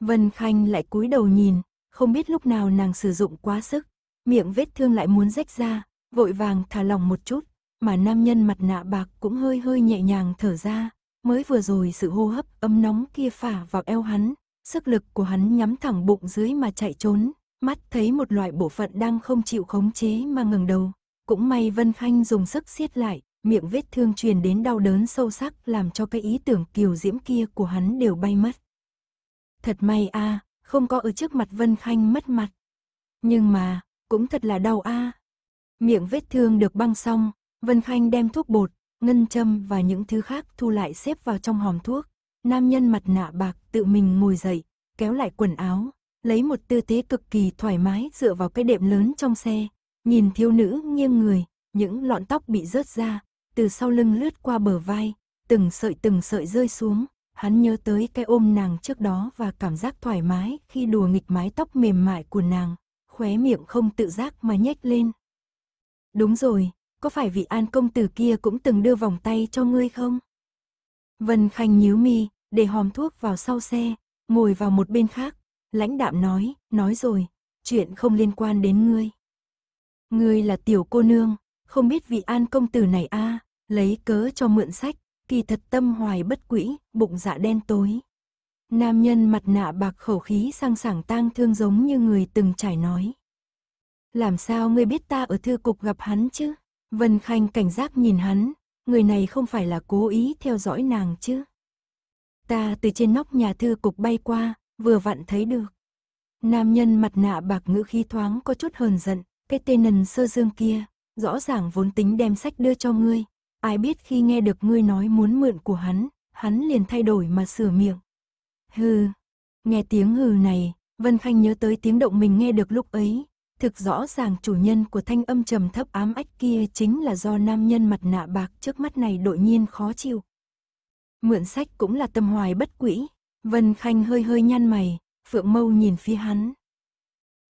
Vân Khanh lại cúi đầu nhìn, không biết lúc nào nàng sử dụng quá sức, miệng vết thương lại muốn rách ra, vội vàng thả lòng một chút, mà nam nhân mặt nạ bạc cũng hơi hơi nhẹ nhàng thở ra, mới vừa rồi sự hô hấp ấm nóng kia phả vào eo hắn, sức lực của hắn nhắm thẳng bụng dưới mà chạy trốn, mắt thấy một loại bộ phận đang không chịu khống chế mà ngừng đầu. Cũng may Vân Khanh dùng sức siết lại, miệng vết thương truyền đến đau đớn sâu sắc làm cho cái ý tưởng kiều diễm kia của hắn đều bay mất. Thật may a, à, không có ở trước mặt Vân Khanh mất mặt. Nhưng mà, cũng thật là đau a. À. Miệng vết thương được băng xong, Vân Khanh đem thuốc bột, ngân châm và những thứ khác thu lại xếp vào trong hòm thuốc. Nam nhân mặt nạ bạc tự mình ngồi dậy, kéo lại quần áo, lấy một tư thế cực kỳ thoải mái dựa vào cái đệm lớn trong xe, nhìn thiếu nữ nghiêng người, những lọn tóc bị rớt ra, từ sau lưng lướt qua bờ vai, từng sợi từng sợi rơi xuống, hắn nhớ tới cái ôm nàng trước đó và cảm giác thoải mái khi đùa nghịch mái tóc mềm mại của nàng, khóe miệng không tự giác mà nhếch lên. Đúng rồi, có phải vị an công tử kia cũng từng đưa vòng tay cho ngươi không? Vân Khanh nhíu mi, để hòm thuốc vào sau xe, ngồi vào một bên khác, lãnh đạm nói, nói rồi, chuyện không liên quan đến ngươi. Ngươi là tiểu cô nương, không biết vị an công tử này a à, lấy cớ cho mượn sách, kỳ thật tâm hoài bất quỹ, bụng dạ đen tối. Nam nhân mặt nạ bạc khẩu khí sang sảng tang thương giống như người từng trải nói. Làm sao ngươi biết ta ở thư cục gặp hắn chứ? Vân Khanh cảnh giác nhìn hắn, người này không phải là cố ý theo dõi nàng chứ. Ta từ trên nóc nhà thư cục bay qua, vừa vặn thấy được. Nam nhân mặt nạ bạc ngữ khí thoáng có chút hờn giận, cái tên nần sơ dương kia, rõ ràng vốn tính đem sách đưa cho ngươi. Ai biết khi nghe được ngươi nói muốn mượn của hắn, hắn liền thay đổi mà sửa miệng. Hừ, nghe tiếng hừ này, Vân Khanh nhớ tới tiếng động mình nghe được lúc ấy, Thực rõ ràng chủ nhân của thanh âm trầm thấp ám ách kia chính là do nam nhân mặt nạ bạc trước mắt này đội nhiên khó chịu. Mượn sách cũng là tâm hoài bất quỹ. Vân Khanh hơi hơi nhăn mày, Phượng Mâu nhìn phía hắn.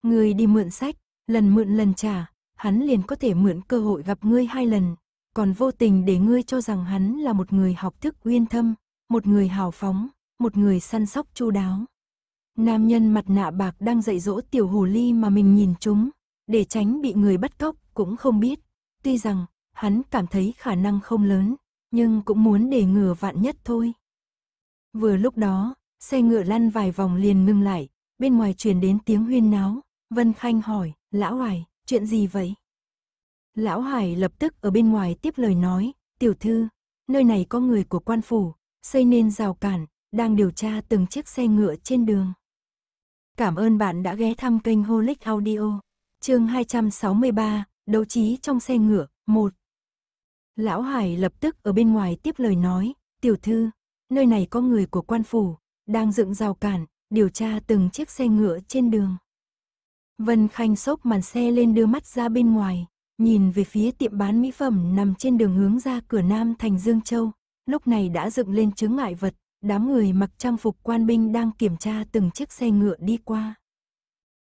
Người đi mượn sách, lần mượn lần trả, hắn liền có thể mượn cơ hội gặp ngươi hai lần, còn vô tình để ngươi cho rằng hắn là một người học thức uyên thâm, một người hào phóng, một người săn sóc chu đáo. Nam nhân mặt nạ bạc đang dạy dỗ tiểu hồ ly mà mình nhìn chúng, để tránh bị người bắt cóc cũng không biết. Tuy rằng, hắn cảm thấy khả năng không lớn, nhưng cũng muốn để ngừa vạn nhất thôi. Vừa lúc đó, xe ngựa lăn vài vòng liền ngưng lại, bên ngoài truyền đến tiếng huyên náo. Vân Khanh hỏi, Lão Hải, chuyện gì vậy? Lão Hải lập tức ở bên ngoài tiếp lời nói, tiểu thư, nơi này có người của quan phủ, xây nên rào cản, đang điều tra từng chiếc xe ngựa trên đường. Cảm ơn bạn đã ghé thăm kênh Holic Audio. Chương 263, đấu trí trong xe ngựa, 1. Lão Hải lập tức ở bên ngoài tiếp lời nói, "Tiểu thư, nơi này có người của quan phủ đang dựng rào cản, điều tra từng chiếc xe ngựa trên đường." Vân Khanh xốc màn xe lên đưa mắt ra bên ngoài, nhìn về phía tiệm bán mỹ phẩm nằm trên đường hướng ra cửa Nam thành Dương Châu, lúc này đã dựng lên chứng ngại vật, Đám người mặc trang phục quan binh đang kiểm tra từng chiếc xe ngựa đi qua.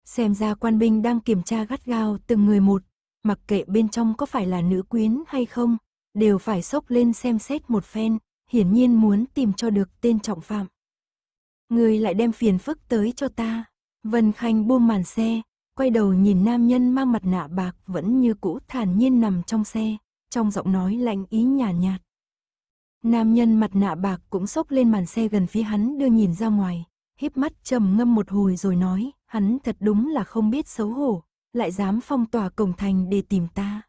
Xem ra quan binh đang kiểm tra gắt gao từng người một, mặc kệ bên trong có phải là nữ quyến hay không, đều phải sốc lên xem xét một phen, hiển nhiên muốn tìm cho được tên trọng phạm. Người lại đem phiền phức tới cho ta. Vân Khanh buông màn xe, quay đầu nhìn nam nhân mang mặt nạ bạc vẫn như cũ thản nhiên nằm trong xe, trong giọng nói lạnh ý nhàn nhạt, nhạt. Nam nhân mặt nạ bạc cũng sốc lên màn xe gần phía hắn đưa nhìn ra ngoài, híp mắt trầm ngâm một hồi rồi nói, hắn thật đúng là không biết xấu hổ, lại dám phong tỏa cổng thành để tìm ta.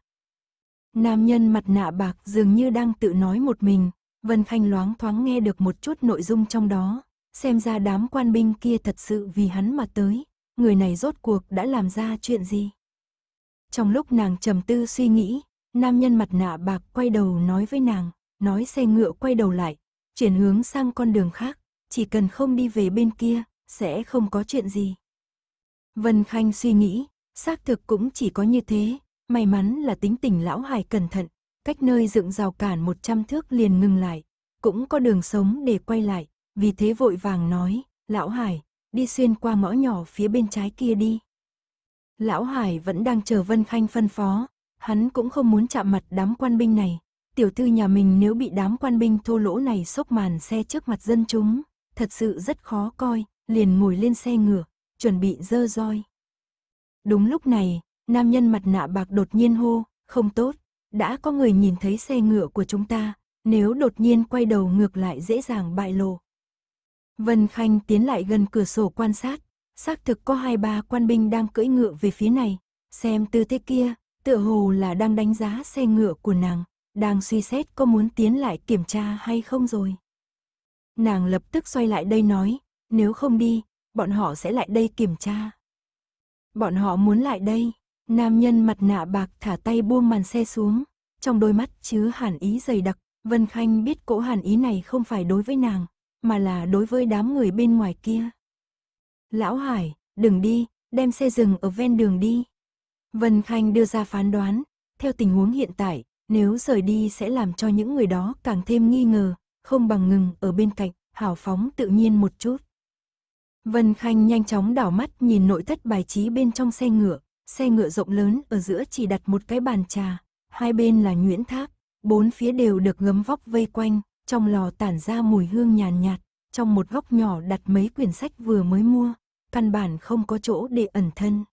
Nam nhân mặt nạ bạc dường như đang tự nói một mình, Vân Khanh loáng thoáng nghe được một chút nội dung trong đó, xem ra đám quan binh kia thật sự vì hắn mà tới, người này rốt cuộc đã làm ra chuyện gì. Trong lúc nàng trầm tư suy nghĩ, nam nhân mặt nạ bạc quay đầu nói với nàng, nói xe ngựa quay đầu lại, chuyển hướng sang con đường khác, chỉ cần không đi về bên kia, sẽ không có chuyện gì. Vân Khanh suy nghĩ, xác thực cũng chỉ có như thế, may mắn là tính tình lão hài cẩn thận, cách nơi dựng rào cản 100 thước liền ngừng lại, cũng có đường sống để quay lại, vì thế vội vàng nói, lão hải, đi xuyên qua ngõ nhỏ phía bên trái kia đi. Lão hải vẫn đang chờ Vân Khanh phân phó, hắn cũng không muốn chạm mặt đám quan binh này, tiểu thư nhà mình nếu bị đám quan binh thô lỗ này xốc màn xe trước mặt dân chúng, thật sự rất khó coi, liền ngồi lên xe ngựa, chuẩn bị dơ roi. Đúng lúc này, nam nhân mặt nạ bạc đột nhiên hô, không tốt, đã có người nhìn thấy xe ngựa của chúng ta, nếu đột nhiên quay đầu ngược lại dễ dàng bại lộ. Vân Khanh tiến lại gần cửa sổ quan sát, xác thực có hai ba quan binh đang cưỡi ngựa về phía này, xem tư thế kia, tựa hồ là đang đánh giá xe ngựa của nàng đang suy xét có muốn tiến lại kiểm tra hay không rồi. Nàng lập tức xoay lại đây nói, nếu không đi, bọn họ sẽ lại đây kiểm tra. Bọn họ muốn lại đây, nam nhân mặt nạ bạc thả tay buông màn xe xuống, trong đôi mắt chứa hàn ý dày đặc, Vân Khanh biết cỗ hàn ý này không phải đối với nàng, mà là đối với đám người bên ngoài kia. Lão Hải, đừng đi, đem xe dừng ở ven đường đi. Vân Khanh đưa ra phán đoán, theo tình huống hiện tại, nếu rời đi sẽ làm cho những người đó càng thêm nghi ngờ, không bằng ngừng ở bên cạnh, hào phóng tự nhiên một chút. Vân Khanh nhanh chóng đảo mắt nhìn nội thất bài trí bên trong xe ngựa, xe ngựa rộng lớn ở giữa chỉ đặt một cái bàn trà, hai bên là nhuyễn tháp, bốn phía đều được gấm vóc vây quanh, trong lò tản ra mùi hương nhàn nhạt, nhạt, trong một góc nhỏ đặt mấy quyển sách vừa mới mua, căn bản không có chỗ để ẩn thân.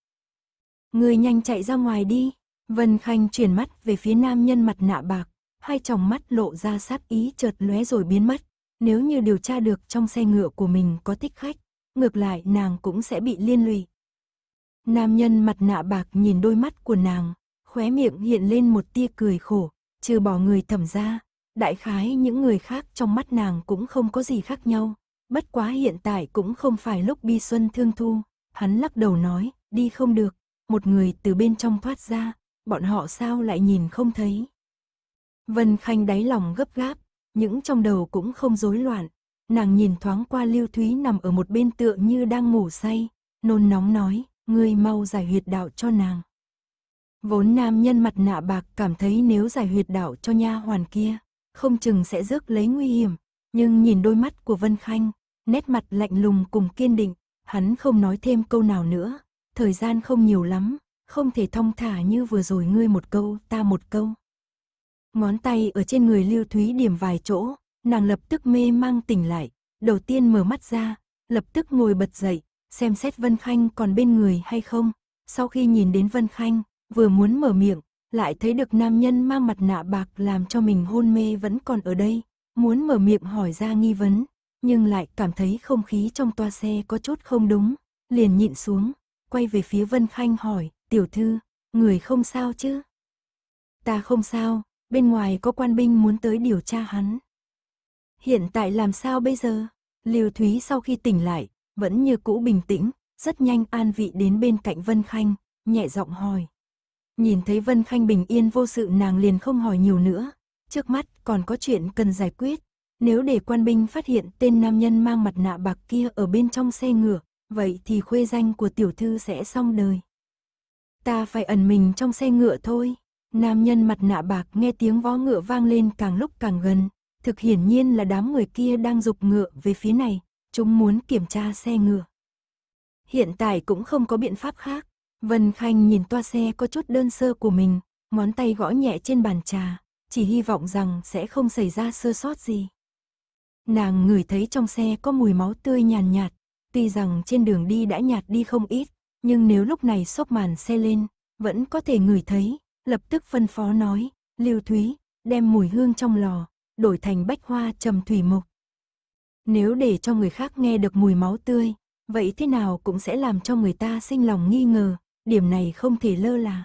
Người nhanh chạy ra ngoài đi, Vân Khanh chuyển mắt về phía nam nhân mặt nạ bạc, hai tròng mắt lộ ra sát ý chợt lóe rồi biến mất. Nếu như điều tra được trong xe ngựa của mình có thích khách, ngược lại nàng cũng sẽ bị liên lụy. Nam nhân mặt nạ bạc nhìn đôi mắt của nàng, khóe miệng hiện lên một tia cười khổ, trừ bỏ người thẩm ra, đại khái những người khác trong mắt nàng cũng không có gì khác nhau, bất quá hiện tại cũng không phải lúc bi xuân thương thu, hắn lắc đầu nói, đi không được, một người từ bên trong thoát ra, bọn họ sao lại nhìn không thấy. Vân Khanh đáy lòng gấp gáp, những trong đầu cũng không rối loạn, nàng nhìn thoáng qua Lưu Thúy nằm ở một bên tựa như đang ngủ say, nôn nóng nói, ngươi mau giải huyệt đạo cho nàng. Vốn nam nhân mặt nạ bạc cảm thấy nếu giải huyệt đạo cho nha hoàn kia, không chừng sẽ rước lấy nguy hiểm, nhưng nhìn đôi mắt của Vân Khanh, nét mặt lạnh lùng cùng kiên định, hắn không nói thêm câu nào nữa, thời gian không nhiều lắm, không thể thong thả như vừa rồi ngươi một câu, ta một câu. Ngón tay ở trên người Lưu Thúy điểm vài chỗ, nàng lập tức mê mang tỉnh lại, đầu tiên mở mắt ra, lập tức ngồi bật dậy, xem xét Vân Khanh còn bên người hay không. Sau khi nhìn đến Vân Khanh, vừa muốn mở miệng, lại thấy được nam nhân mang mặt nạ bạc làm cho mình hôn mê vẫn còn ở đây, muốn mở miệng hỏi ra nghi vấn, nhưng lại cảm thấy không khí trong toa xe có chút không đúng, liền nhịn xuống, quay về phía Vân Khanh hỏi, tiểu thư, người không sao chứ? Ta không sao, bên ngoài có quan binh muốn tới điều tra hắn. Hiện tại làm sao bây giờ? Lưu Thúy sau khi tỉnh lại, vẫn như cũ bình tĩnh, rất nhanh an vị đến bên cạnh Vân Khanh, nhẹ giọng hỏi. Nhìn thấy Vân Khanh bình yên vô sự nàng liền không hỏi nhiều nữa, trước mắt còn có chuyện cần giải quyết. Nếu để quan binh phát hiện tên nam nhân mang mặt nạ bạc kia ở bên trong xe ngựa, vậy thì khuê danh của tiểu thư sẽ xong đời. Ta phải ẩn mình trong xe ngựa thôi. Nam nhân mặt nạ bạc nghe tiếng vó ngựa vang lên càng lúc càng gần. Thực hiển nhiên là đám người kia đang dục ngựa về phía này. Chúng muốn kiểm tra xe ngựa. Hiện tại cũng không có biện pháp khác. Vân Khanh nhìn toa xe có chút đơn sơ của mình. Ngón tay gõ nhẹ trên bàn trà. Chỉ hy vọng rằng sẽ không xảy ra sơ sót gì. Nàng ngửi thấy trong xe có mùi máu tươi nhàn nhạt, nhạt. Tuy rằng trên đường đi đã nhạt đi không ít, nhưng nếu lúc này xốp màn xe lên, vẫn có thể ngửi thấy, lập tức phân phó nói, Lưu Thúy, đem mùi hương trong lò, đổi thành bách hoa trầm thủy mục Nếu để cho người khác nghe được mùi máu tươi, vậy thế nào cũng sẽ làm cho người ta sinh lòng nghi ngờ, điểm này không thể lơ là.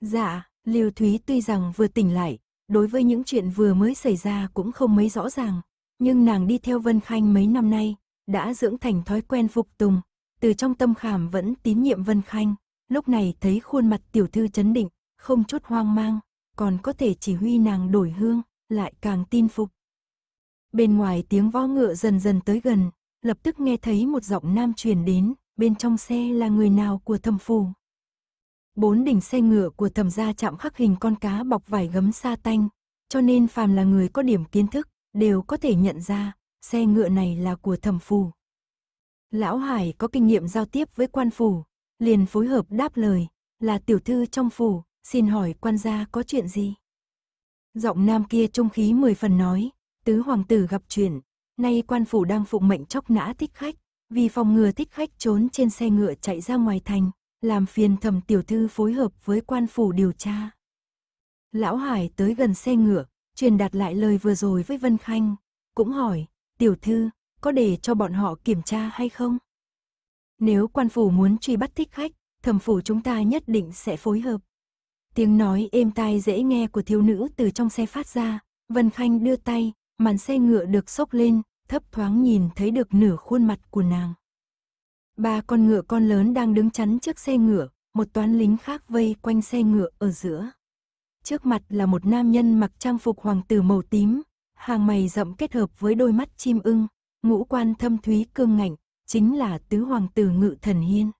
Dạ, Lưu Thúy tuy rằng vừa tỉnh lại, đối với những chuyện vừa mới xảy ra cũng không mấy rõ ràng, nhưng nàng đi theo Vân Khanh mấy năm nay, đã dưỡng thành thói quen phục tùng, từ trong tâm khảm vẫn tín nhiệm Vân Khanh, lúc này thấy khuôn mặt tiểu thư chấn định, không chút hoang mang, còn có thể chỉ huy nàng đổi hương, lại càng tin phục. Bên ngoài tiếng vó ngựa dần dần tới gần, lập tức nghe thấy một giọng nam truyền đến, bên trong xe là người nào của thâm phù. Bốn đỉnh xe ngựa của thẩm gia chạm khắc hình con cá bọc vải gấm sa tanh, cho nên phàm là người có điểm kiến thức, đều có thể nhận ra, xe ngựa này là của thẩm phù, Lão Hải có kinh nghiệm giao tiếp với quan phủ, liền phối hợp đáp lời, là tiểu thư trong phủ, xin hỏi quan gia có chuyện gì? Giọng nam kia trung khí mười phần nói, tứ hoàng tử gặp chuyện, nay quan phủ đang phụng mệnh chóc nã thích khách, vì phòng ngừa thích khách trốn trên xe ngựa chạy ra ngoài thành, làm phiền thầm tiểu thư phối hợp với quan phủ điều tra. Lão Hải tới gần xe ngựa, truyền đạt lại lời vừa rồi với Vân Khanh, cũng hỏi, tiểu thư, có để cho bọn họ kiểm tra hay không? Nếu quan phủ muốn truy bắt thích khách, thẩm phủ chúng ta nhất định sẽ phối hợp. Tiếng nói êm tai dễ nghe của thiếu nữ từ trong xe phát ra, Vân Khanh đưa tay, màn xe ngựa được sốc lên, thấp thoáng nhìn thấy được nửa khuôn mặt của nàng. Ba con ngựa con lớn đang đứng chắn trước xe ngựa, một toán lính khác vây quanh xe ngựa ở giữa. Trước mặt là một nam nhân mặc trang phục hoàng tử màu tím, hàng mày rậm kết hợp với đôi mắt chim ưng, ngũ quan thâm thúy cương ngạnh, chính là tứ hoàng tử ngự thần hiên.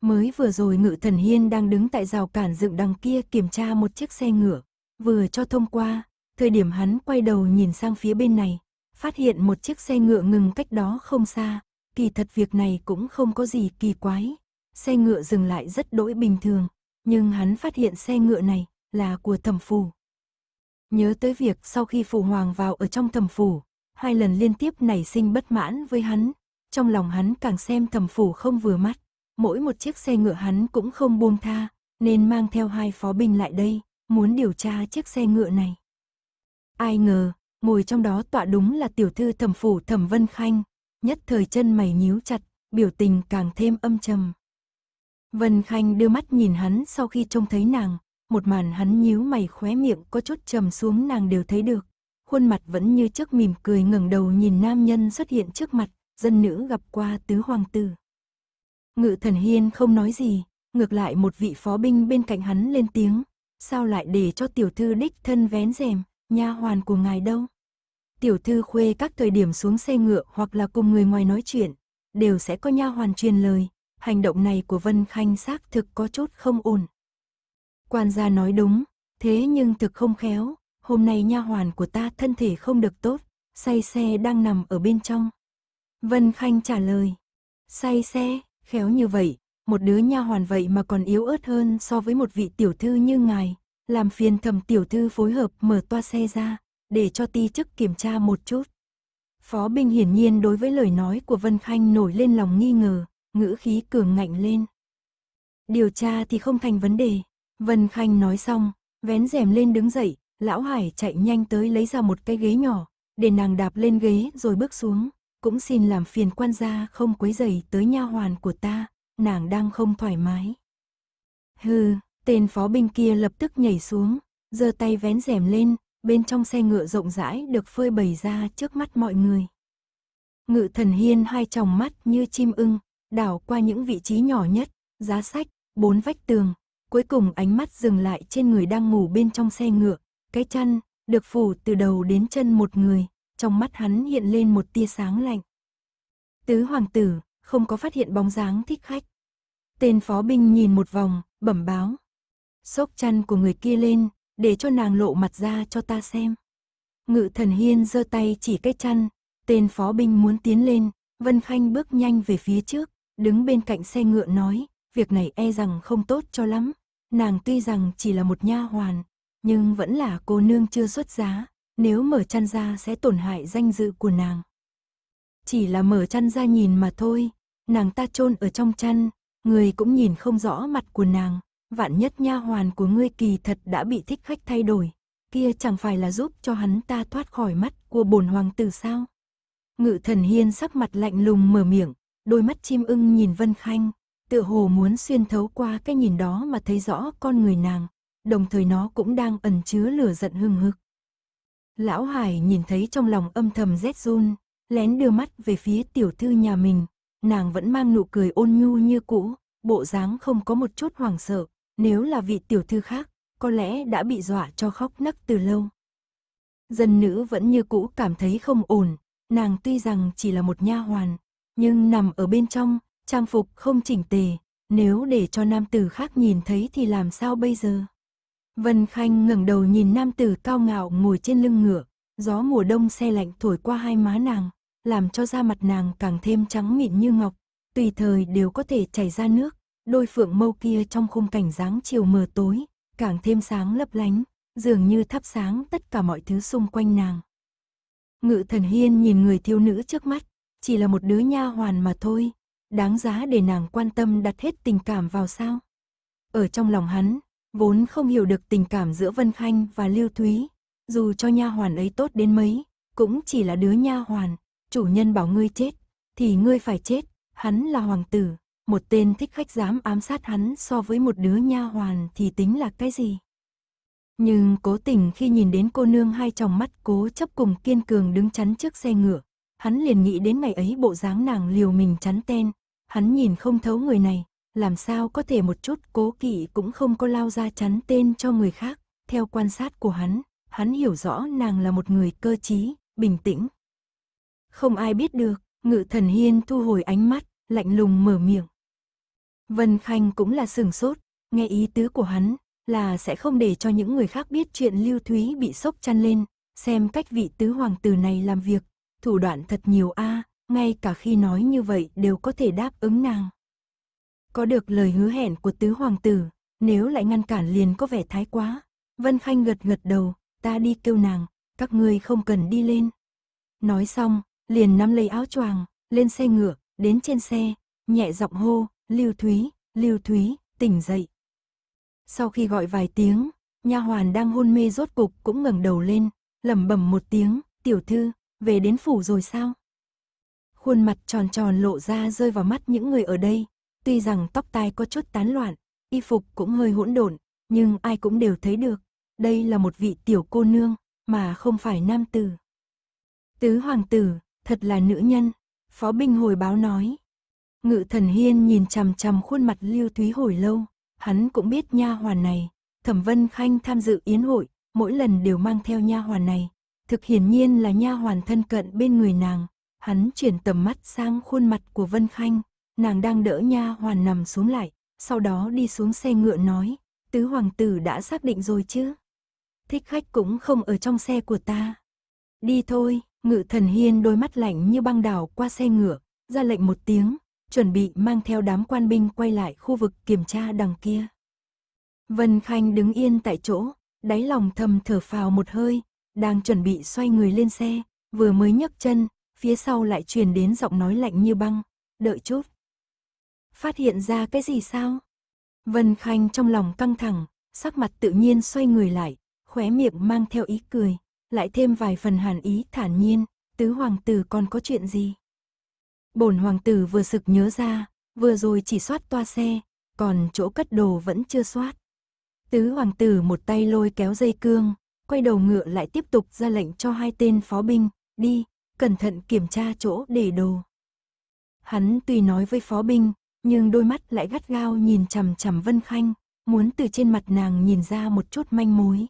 Mới vừa rồi ngự thần hiên đang đứng tại rào cản dựng đằng kia kiểm tra một chiếc xe ngựa, vừa cho thông qua, thời điểm hắn quay đầu nhìn sang phía bên này, phát hiện một chiếc xe ngựa ngừng cách đó không xa, kỳ thật việc này cũng không có gì kỳ quái. Xe ngựa dừng lại rất đỗi bình thường, nhưng hắn phát hiện xe ngựa này là của thẩm phủ. Nhớ tới việc sau khi phụ hoàng vào ở trong thẩm phủ, hai lần liên tiếp nảy sinh bất mãn với hắn, trong lòng hắn càng xem thẩm phủ không vừa mắt, mỗi một chiếc xe ngựa hắn cũng không buông tha, nên mang theo hai phó binh lại đây, muốn điều tra chiếc xe ngựa này. Ai ngờ, ngồi trong đó tọa đúng là tiểu thư thẩm phủ thẩm Vân Khanh, nhất thời chân mày nhíu chặt, biểu tình càng thêm âm trầm. Vân Khanh đưa mắt nhìn hắn sau khi trông thấy nàng, một màn hắn nhíu mày khóe miệng có chút trầm xuống nàng đều thấy được, khuôn mặt vẫn như trước mỉm cười ngẩng đầu nhìn nam nhân xuất hiện trước mặt, dân nữ gặp qua tứ hoàng tử. Ngự thần hiên không nói gì, ngược lại một vị phó binh bên cạnh hắn lên tiếng, sao lại để cho tiểu thư đích thân vén rèm, nha hoàn của ngài đâu. Tiểu thư khuê các thời điểm xuống xe ngựa hoặc là cùng người ngoài nói chuyện, đều sẽ có nha hoàn truyền lời, hành động này của Vân Khanh xác thực có chút không ổn. Quan gia nói đúng, thế nhưng thực không khéo, hôm nay nha hoàn của ta thân thể không được tốt, say xe đang nằm ở bên trong. Vân Khanh trả lời, say xe, khéo như vậy, một đứa nha hoàn vậy mà còn yếu ớt hơn so với một vị tiểu thư như ngài, làm phiền thầm tiểu thư phối hợp mở toa xe ra, để cho ti chức kiểm tra một chút. Phó binh hiển nhiên đối với lời nói của Vân Khanh nổi lên lòng nghi ngờ, ngữ khí cường ngạnh lên. Điều tra thì không thành vấn đề. Vân Khanh nói xong, vén rèm lên đứng dậy, Lão Hải chạy nhanh tới lấy ra một cái ghế nhỏ, để nàng đạp lên ghế rồi bước xuống. Cũng xin làm phiền quan gia không quấy dày tới nha hoàn của ta, nàng đang không thoải mái. Hừ, tên phó binh kia lập tức nhảy xuống, giơ tay vén rèm lên, bên trong xe ngựa rộng rãi được phơi bày ra trước mắt mọi người. Ngự thần hiên hai tròng mắt như chim ưng, đảo qua những vị trí nhỏ nhất, giá sách, bốn vách tường, cuối cùng ánh mắt dừng lại trên người đang ngủ bên trong xe ngựa, cái chăn, được phủ từ đầu đến chân một người, trong mắt hắn hiện lên một tia sáng lạnh. Tứ hoàng tử, không có phát hiện bóng dáng thích khách. Tên phó binh nhìn một vòng, bẩm báo. Xốc chăn của người kia lên, để cho nàng lộ mặt ra cho ta xem. Ngự thần hiên giơ tay chỉ cái chăn, tên phó binh muốn tiến lên, Vân Khanh bước nhanh về phía trước, đứng bên cạnh xe ngựa nói, việc này e rằng không tốt cho lắm. Nàng tuy rằng chỉ là một nha hoàn, nhưng vẫn là cô nương chưa xuất giá, nếu mở chăn ra sẽ tổn hại danh dự của nàng. Chỉ là mở chăn ra nhìn mà thôi, nàng ta chôn ở trong chăn, người cũng nhìn không rõ mặt của nàng, vạn nhất nha hoàn của ngươi kỳ thật đã bị thích khách thay đổi, kia chẳng phải là giúp cho hắn ta thoát khỏi mắt của bổn hoàng tử sao? Ngự Thần Hiên sắc mặt lạnh lùng mở miệng, đôi mắt chim ưng nhìn Vân Khanh, tựa hồ muốn xuyên thấu qua cái nhìn đó mà thấy rõ con người nàng, đồng thời nó cũng đang ẩn chứa lửa giận hừng hực. Lão Hải nhìn thấy trong lòng âm thầm rét run, lén đưa mắt về phía tiểu thư nhà mình, nàng vẫn mang nụ cười ôn nhu như cũ, bộ dáng không có một chút hoảng sợ, nếu là vị tiểu thư khác, có lẽ đã bị dọa cho khóc nấc từ lâu. Dân nữ vẫn như cũ cảm thấy không ổn, nàng tuy rằng chỉ là một nha hoàn, nhưng nằm ở bên trong, trang phục không chỉnh tề, nếu để cho nam tử khác nhìn thấy thì làm sao bây giờ? Vân Khanh ngẩng đầu nhìn nam tử cao ngạo ngồi trên lưng ngựa, gió mùa đông xe lạnh thổi qua hai má nàng, làm cho da mặt nàng càng thêm trắng mịn như ngọc, tùy thời đều có thể chảy ra nước, đôi phượng mâu kia trong khung cảnh dáng chiều mờ tối, càng thêm sáng lấp lánh, dường như thắp sáng tất cả mọi thứ xung quanh nàng. Ngự thần hiên nhìn người thiếu nữ trước mắt, chỉ là một đứa nha hoàn mà thôi, đáng giá để nàng quan tâm đặt hết tình cảm vào sao. Ở trong lòng hắn, vốn không hiểu được tình cảm giữa Vân Khanh và Lưu Thúy, dù cho nha hoàn ấy tốt đến mấy, cũng chỉ là đứa nha hoàn, chủ nhân bảo ngươi chết, thì ngươi phải chết, hắn là hoàng tử, một tên thích khách dám ám sát hắn so với một đứa nha hoàn thì tính là cái gì? Nhưng cố tình khi nhìn đến cô nương hai tròng mắt cố chấp cùng kiên cường đứng chắn trước xe ngựa, hắn liền nghĩ đến ngày ấy bộ dáng nàng liều mình chắn ten, hắn nhìn không thấu người này, làm sao có thể một chút cố kỵ cũng không có lao ra chắn tên cho người khác. Theo quan sát của hắn, hắn hiểu rõ nàng là một người cơ trí, bình tĩnh. Không ai biết được, ngự thần hiên thu hồi ánh mắt, lạnh lùng mở miệng. Vân Khanh cũng là sừng sốt, nghe ý tứ của hắn là sẽ không để cho những người khác biết chuyện Lưu Thúy bị sốc chăn lên, xem cách vị tứ hoàng tử này làm việc, thủ đoạn thật nhiều a, à, ngay cả khi nói như vậy đều có thể đáp ứng nàng. Có được lời hứa hẹn của tứ hoàng tử, nếu lại ngăn cản liền có vẻ thái quá. Vân Khanh gật gật đầu, ta đi kêu nàng, các ngươi không cần đi lên. Nói xong, liền nắm lấy áo choàng, lên xe ngựa, đến trên xe, nhẹ giọng hô, Lưu Thúy, Lưu Thúy, tỉnh dậy. Sau khi gọi vài tiếng, nha hoàn đang hôn mê rốt cục cũng ngẩng đầu lên, lẩm bẩm một tiếng, "Tiểu thư, về đến phủ rồi sao?" Khuôn mặt tròn tròn lộ ra rơi vào mắt những người ở đây, Tuy rằng tóc tai có chút tán loạn, y phục cũng hơi hỗn độn, nhưng ai cũng đều thấy được, đây là một vị tiểu cô nương, mà không phải nam tử. Tứ hoàng tử, thật là nữ nhân, phó binh hồi báo nói. Ngự thần hiên nhìn chằm chằm khuôn mặt lưu thúy hồi lâu, hắn cũng biết nha hoàn này, thẩm vân khanh tham dự yến hội, mỗi lần đều mang theo nha hoàn này, thực hiển nhiên là nha hoàn thân cận bên người nàng, hắn chuyển tầm mắt sang khuôn mặt của Vân Khanh, nàng đang đỡ nha hoàn nằm xuống lại, sau đó đi xuống xe ngựa nói, tứ hoàng tử đã xác định rồi chứ. Thích khách cũng không ở trong xe của ta. Đi thôi, ngự thần hiên đôi mắt lạnh như băng đảo qua xe ngựa, ra lệnh một tiếng, chuẩn bị mang theo đám quan binh quay lại khu vực kiểm tra đằng kia. Vân Khanh đứng yên tại chỗ, đáy lòng thầm thở phào một hơi, đang chuẩn bị xoay người lên xe, vừa mới nhấc chân, phía sau lại truyền đến giọng nói lạnh như băng, đợi chút phát hiện ra cái gì sao? Vân Khanh trong lòng căng thẳng, sắc mặt tự nhiên xoay người lại, khóe miệng mang theo ý cười, lại thêm vài phần hàn ý thản nhiên, tứ hoàng tử còn có chuyện gì? Bổn hoàng tử vừa sực nhớ ra, vừa rồi chỉ soát toa xe, còn chỗ cất đồ vẫn chưa soát. Tứ hoàng tử một tay lôi kéo dây cương, quay đầu ngựa lại tiếp tục ra lệnh cho hai tên phó binh, đi, cẩn thận kiểm tra chỗ để đồ. Hắn tùy nói với phó binh, nhưng đôi mắt lại gắt gao nhìn chằm chằm Vân Khanh, muốn từ trên mặt nàng nhìn ra một chút manh mối.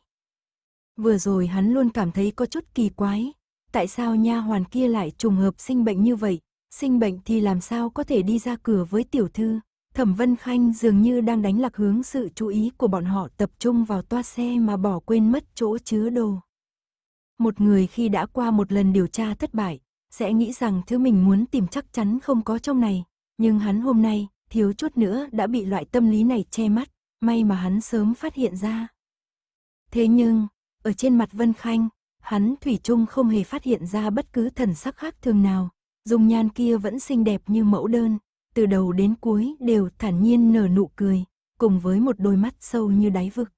Vừa rồi hắn luôn cảm thấy có chút kỳ quái, tại sao nha hoàn kia lại trùng hợp sinh bệnh như vậy, sinh bệnh thì làm sao có thể đi ra cửa với tiểu thư. Thẩm Vân Khanh dường như đang đánh lạc hướng sự chú ý của bọn họ tập trung vào toa xe mà bỏ quên mất chỗ chứa đồ. Một người khi đã qua một lần điều tra thất bại, sẽ nghĩ rằng thứ mình muốn tìm chắc chắn không có trong này, nhưng hắn hôm nay, thiếu chút nữa đã bị loại tâm lý này che mắt, may mà hắn sớm phát hiện ra. Thế nhưng, ở trên mặt Vân Khanh, hắn Thủy chung không hề phát hiện ra bất cứ thần sắc khác thường nào, dung nhan kia vẫn xinh đẹp như mẫu đơn, từ đầu đến cuối đều thản nhiên nở nụ cười, cùng với một đôi mắt sâu như đáy vực.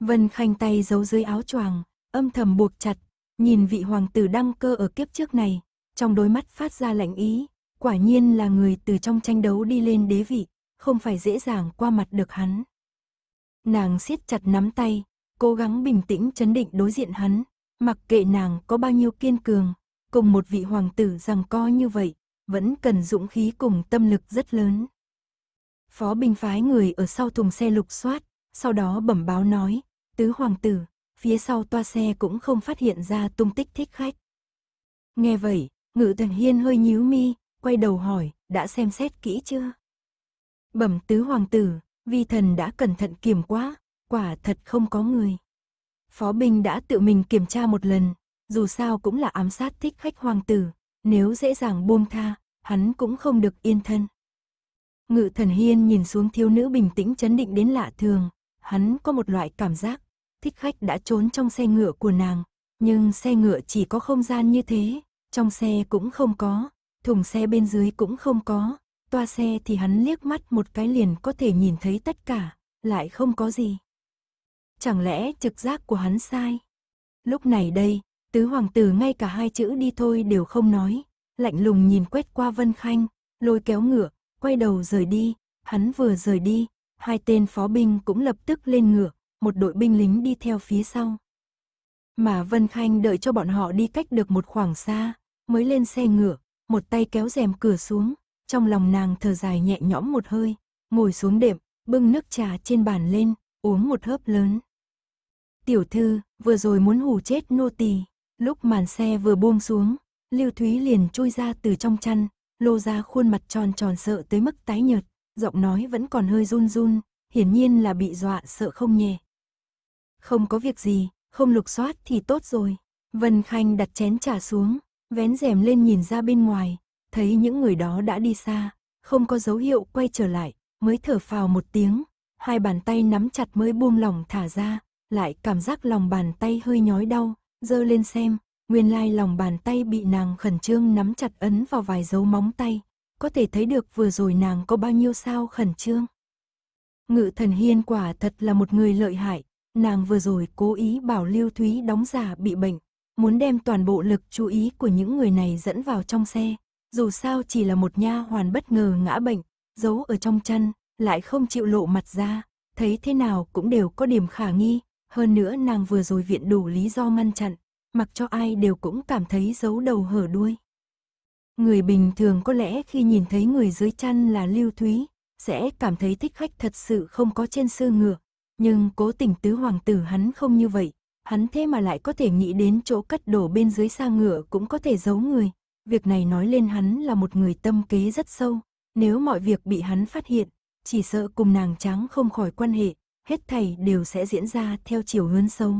Vân Khanh tay giấu dưới áo choàng, âm thầm buộc chặt, nhìn vị hoàng tử đăng cơ ở kiếp trước này, trong đôi mắt phát ra lạnh ý, Quả nhiên là người từ trong tranh đấu đi lên đế vị, không phải dễ dàng qua mặt được hắn. Nàng siết chặt nắm tay, cố gắng bình tĩnh chấn định đối diện hắn, mặc kệ nàng có bao nhiêu kiên cường, cùng một vị hoàng tử rằng co như vậy, vẫn cần dũng khí cùng tâm lực rất lớn. Phó binh phái người ở sau thùng xe lục soát, sau đó bẩm báo nói, tứ hoàng tử, phía sau toa xe cũng không phát hiện ra tung tích thích khách. Nghe vậy, ngự thần hiên hơi nhíu mi, quay đầu hỏi, đã xem xét kỹ chưa? Bẩm tứ hoàng tử, vi thần đã cẩn thận kiểm quá, quả thật không có người. Phó binh đã tự mình kiểm tra một lần, dù sao cũng là ám sát thích khách hoàng tử, nếu dễ dàng buông tha, hắn cũng không được yên thân. Ngự thần hiên nhìn xuống thiếu nữ bình tĩnh chấn định đến lạ thường, hắn có một loại cảm giác, thích khách đã trốn trong xe ngựa của nàng, nhưng xe ngựa chỉ có không gian như thế, trong xe cũng không có, thùng xe bên dưới cũng không có, toa xe thì hắn liếc mắt một cái liền có thể nhìn thấy tất cả, lại không có gì. Chẳng lẽ trực giác của hắn sai? Lúc này đây, tứ hoàng tử ngay cả hai chữ đi thôi đều không nói, lạnh lùng nhìn quét qua Vân Khanh, lôi kéo ngựa, quay đầu rời đi, hắn vừa rời đi, hai tên phó binh cũng lập tức lên ngựa, một đội binh lính đi theo phía sau. Mà Vân Khanh đợi cho bọn họ đi cách được một khoảng xa, mới lên xe ngựa, một tay kéo rèm cửa xuống, trong lòng nàng thở dài nhẹ nhõm một hơi, ngồi xuống đệm, bưng nước trà trên bàn lên, uống một hớp lớn. Tiểu thư, vừa rồi muốn hù chết nô tỳ, lúc màn xe vừa buông xuống, Lưu Thúy liền chui ra từ trong chăn, lô ra khuôn mặt tròn tròn sợ tới mức tái nhợt, giọng nói vẫn còn hơi run run, hiển nhiên là bị dọa sợ không nhẹ. Không có việc gì, không lục soát thì tốt rồi. Vân Khanh đặt chén trà xuống, Vén rèm lên nhìn ra bên ngoài, thấy những người đó đã đi xa, không có dấu hiệu quay trở lại, mới thở phào một tiếng, hai bàn tay nắm chặt mới buông lỏng thả ra, lại cảm giác lòng bàn tay hơi nhói đau, dơ lên xem, nguyên lai lòng bàn tay bị nàng khẩn trương nắm chặt ấn vào vài dấu móng tay, có thể thấy được vừa rồi nàng có bao nhiêu sao khẩn trương. Ngự thần hiên quả thật là một người lợi hại, nàng vừa rồi cố ý bảo Lưu Thúy đóng giả bị bệnh, muốn đem toàn bộ lực chú ý của những người này dẫn vào trong xe. Dù sao chỉ là một nha hoàn bất ngờ ngã bệnh, giấu ở trong chăn, lại không chịu lộ mặt ra, thấy thế nào cũng đều có điểm khả nghi, hơn nữa nàng vừa rồi viện đủ lý do ngăn chặn, mặc cho ai đều cũng cảm thấy giấu đầu hở đuôi. Người bình thường có lẽ khi nhìn thấy người dưới chăn là lưu thúy, sẽ cảm thấy thích khách thật sự không có trên sư ngựa, nhưng cố tình tứ hoàng tử hắn không như vậy, hắn thế mà lại có thể nghĩ đến chỗ cất đồ bên dưới xa ngựa cũng có thể giấu người. Việc này nói lên hắn là một người tâm kế rất sâu, nếu mọi việc bị hắn phát hiện, chỉ sợ cùng nàng trắng không khỏi quan hệ, hết thảy đều sẽ diễn ra theo chiều hướng xấu.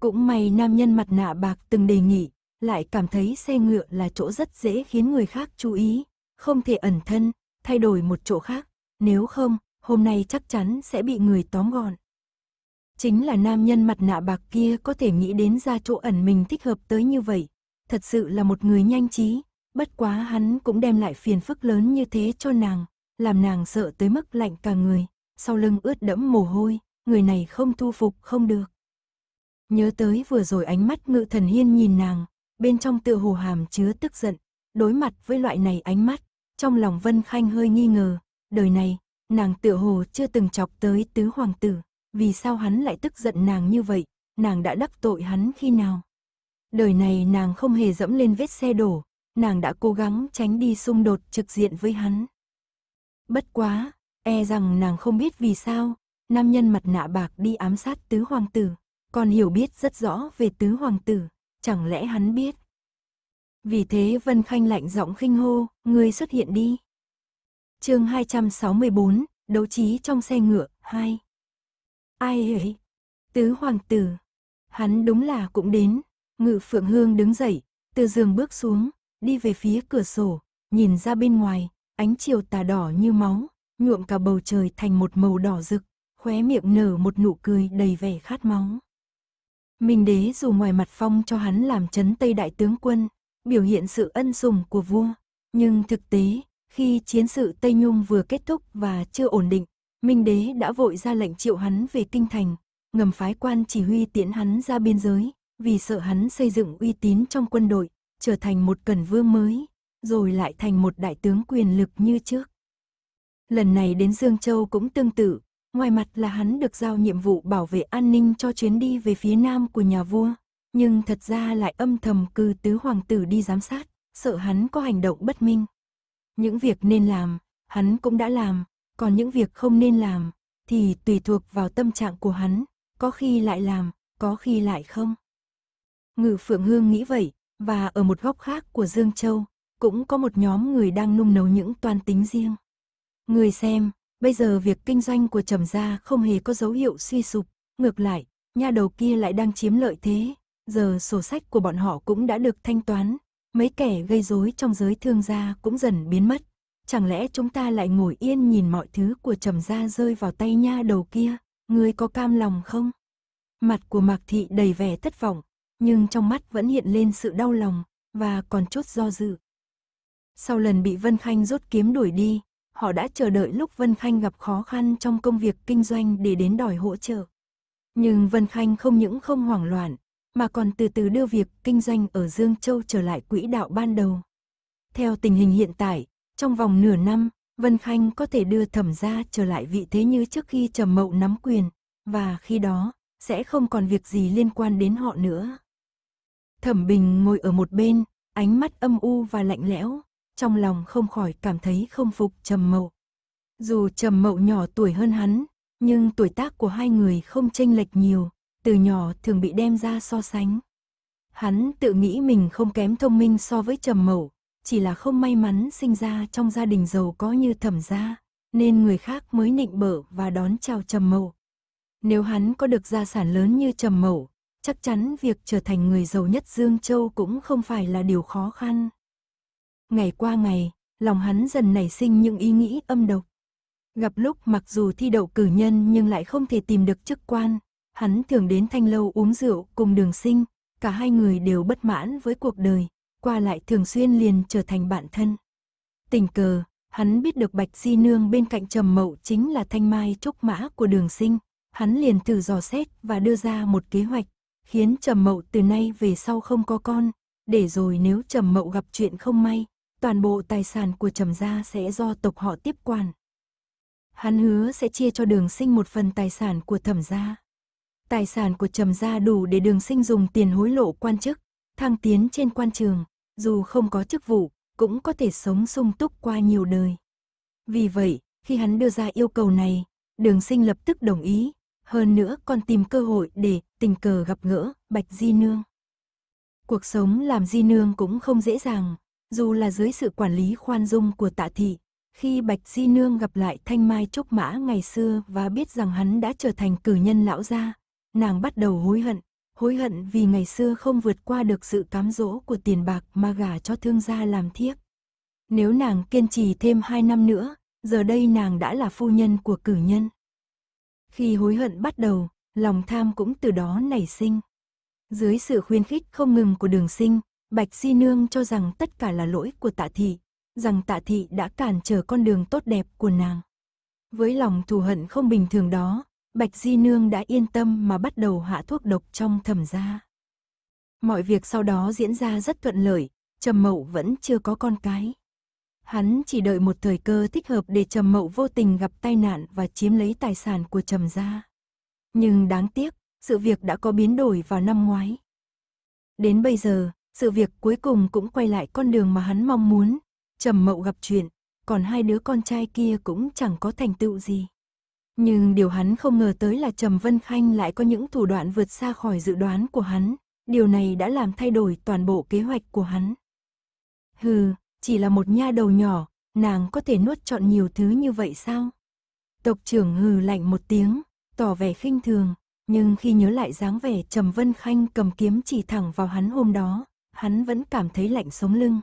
Cũng may nam nhân mặt nạ bạc từng đề nghị, lại cảm thấy xe ngựa là chỗ rất dễ khiến người khác chú ý, không thể ẩn thân, thay đổi một chỗ khác, nếu không, hôm nay chắc chắn sẽ bị người tóm gọn. Chính là nam nhân mặt nạ bạc kia có thể nghĩ đến ra chỗ ẩn mình thích hợp tới như vậy. Thật sự là một người nhanh trí, bất quá hắn cũng đem lại phiền phức lớn như thế cho nàng, làm nàng sợ tới mức lạnh cả người, sau lưng ướt đẫm mồ hôi, người này không thu phục không được. Nhớ tới vừa rồi ánh mắt ngự thần hiên nhìn nàng, bên trong tựa hồ hàm chứa tức giận, đối mặt với loại này ánh mắt, trong lòng Vân Khanh hơi nghi ngờ, đời này, nàng tựa hồ chưa từng chọc tới tứ hoàng tử, vì sao hắn lại tức giận nàng như vậy, nàng đã đắc tội hắn khi nào. Đời này nàng không hề dẫm lên vết xe đổ, nàng đã cố gắng tránh đi xung đột trực diện với hắn. Bất quá, e rằng nàng không biết vì sao, nam nhân mặt nạ bạc đi ám sát tứ hoàng tử, còn hiểu biết rất rõ về tứ hoàng tử, chẳng lẽ hắn biết. Vì thế Vân Khanh lạnh giọng khinh hô, ngươi xuất hiện đi. chương 264, đấu trí trong xe ngựa, 2. Ai ấy? Tứ hoàng tử. Hắn đúng là cũng đến. Ngự phượng hương đứng dậy, từ giường bước xuống, đi về phía cửa sổ, nhìn ra bên ngoài, ánh chiều tà đỏ như máu, nhuộm cả bầu trời thành một màu đỏ rực, khóe miệng nở một nụ cười đầy vẻ khát máu. Minh đế dù ngoài mặt phong cho hắn làm chấn tây đại tướng quân, biểu hiện sự ân sủng của vua, nhưng thực tế, khi chiến sự Tây Nhung vừa kết thúc và chưa ổn định, Minh đế đã vội ra lệnh triệu hắn về kinh thành, ngầm phái quan chỉ huy tiễn hắn ra biên giới, vì sợ hắn xây dựng uy tín trong quân đội, trở thành một cẩn vương mới, rồi lại thành một đại tướng quyền lực như trước. Lần này đến Dương Châu cũng tương tự, ngoài mặt là hắn được giao nhiệm vụ bảo vệ an ninh cho chuyến đi về phía nam của nhà vua, nhưng thật ra lại âm thầm cư tứ hoàng tử đi giám sát, sợ hắn có hành động bất minh. Những việc nên làm, hắn cũng đã làm, còn những việc không nên làm thì tùy thuộc vào tâm trạng của hắn, có khi lại làm, có khi lại không. Ngự Phượng Hương nghĩ vậy, và ở một góc khác của Dương Châu, cũng có một nhóm người đang nung nấu những toan tính riêng. Người xem, bây giờ việc kinh doanh của Trầm Gia không hề có dấu hiệu suy sụp, ngược lại, nhà đầu kia lại đang chiếm lợi thế, giờ sổ sách của bọn họ cũng đã được thanh toán, mấy kẻ gây rối trong giới thương gia cũng dần biến mất chẳng lẽ chúng ta lại ngồi yên nhìn mọi thứ của trầm gia rơi vào tay nha đầu kia, ngươi có cam lòng không? Mặt của Mạc Thị đầy vẻ thất vọng, nhưng trong mắt vẫn hiện lên sự đau lòng, và còn chút do dự. Sau lần bị Vân Khanh rút kiếm đuổi đi, họ đã chờ đợi lúc Vân Khanh gặp khó khăn trong công việc kinh doanh để đến đòi hỗ trợ. Nhưng Vân Khanh không những không hoảng loạn, mà còn từ từ đưa việc kinh doanh ở Dương Châu trở lại quỹ đạo ban đầu. Theo tình hình hiện tại, trong vòng nửa năm, Vân Khanh có thể đưa thẩm gia trở lại vị thế như trước khi trầm mậu nắm quyền, và khi đó, sẽ không còn việc gì liên quan đến họ nữa. Thẩm Bình ngồi ở một bên, ánh mắt âm u và lạnh lẽo, trong lòng không khỏi cảm thấy không phục trầm mậu. Dù trầm mậu nhỏ tuổi hơn hắn, nhưng tuổi tác của hai người không chênh lệch nhiều, từ nhỏ thường bị đem ra so sánh. Hắn tự nghĩ mình không kém thông minh so với trầm mậu, chỉ là không may mắn sinh ra trong gia đình giàu có như thẩm gia, nên người khác mới nịnh bợ và đón chào trầm mậu. Nếu hắn có được gia sản lớn như trầm mậu, chắc chắn việc trở thành người giàu nhất Dương Châu cũng không phải là điều khó khăn. Ngày qua ngày, lòng hắn dần nảy sinh những ý nghĩ âm độc. Gặp lúc mặc dù thi đậu cử nhân nhưng lại không thể tìm được chức quan, hắn thường đến thanh lâu uống rượu cùng đường sinh, cả hai người đều bất mãn với cuộc đời, qua lại thường xuyên liền trở thành bạn thân. Tình cờ, hắn biết được Bạch Di Nương bên cạnh Trầm Mậu chính là thanh mai trúc mã của đường sinh, hắn liền thử dò xét và đưa ra một kế hoạch, khiến Trầm Mậu từ nay về sau không có con, để rồi nếu Trầm Mậu gặp chuyện không may, toàn bộ tài sản của Trầm gia sẽ do tộc họ tiếp quản. Hắn hứa sẽ chia cho đường sinh một phần tài sản của thẩm gia. Tài sản của Trầm gia đủ để đường sinh dùng tiền hối lộ quan chức, thăng tiến trên quan trường, dù không có chức vụ, cũng có thể sống sung túc qua nhiều đời. Vì vậy, khi hắn đưa ra yêu cầu này, đường sinh lập tức đồng ý, hơn nữa còn tìm cơ hội để tình cờ gặp gỡ Bạch Di Nương. Cuộc sống làm Di Nương cũng không dễ dàng, dù là dưới sự quản lý khoan dung của tạ thị, khi Bạch Di Nương gặp lại Thanh Mai Trúc Mã ngày xưa và biết rằng hắn đã trở thành cử nhân lão gia, nàng bắt đầu hối hận, hối hận vì ngày xưa không vượt qua được sự cám dỗ của tiền bạc mà gả cho thương gia làm thiếp. Nếu nàng kiên trì thêm hai năm nữa, giờ đây nàng đã là phu nhân của cử nhân. Khi hối hận bắt đầu, lòng tham cũng từ đó nảy sinh. Dưới sự khuyên khích không ngừng của đường sinh, Bạch Di Nương cho rằng tất cả là lỗi của tạ thị, rằng tạ thị đã cản trở con đường tốt đẹp của nàng. Với lòng thù hận không bình thường đó, Bạch Di Nương đã yên tâm mà bắt đầu hạ thuốc độc trong thẩm gia. Mọi việc sau đó diễn ra rất thuận lợi, Trầm Mậu vẫn chưa có con cái. Hắn chỉ đợi một thời cơ thích hợp để Trầm Mậu vô tình gặp tai nạn và chiếm lấy tài sản của Trầm gia. Nhưng đáng tiếc, sự việc đã có biến đổi vào năm ngoái. Đến bây giờ, sự việc cuối cùng cũng quay lại con đường mà hắn mong muốn. Trầm Mậu gặp chuyện, còn hai đứa con trai kia cũng chẳng có thành tựu gì. Nhưng điều hắn không ngờ tới là Trầm Vân Khanh lại có những thủ đoạn vượt xa khỏi dự đoán của hắn, điều này đã làm thay đổi toàn bộ kế hoạch của hắn. Hừ, chỉ là một nha đầu nhỏ, nàng có thể nuốt chọn nhiều thứ như vậy sao? Tộc trưởng hừ lạnh một tiếng, tỏ vẻ khinh thường, nhưng khi nhớ lại dáng vẻ Trầm Vân Khanh cầm kiếm chỉ thẳng vào hắn hôm đó, hắn vẫn cảm thấy lạnh sống lưng.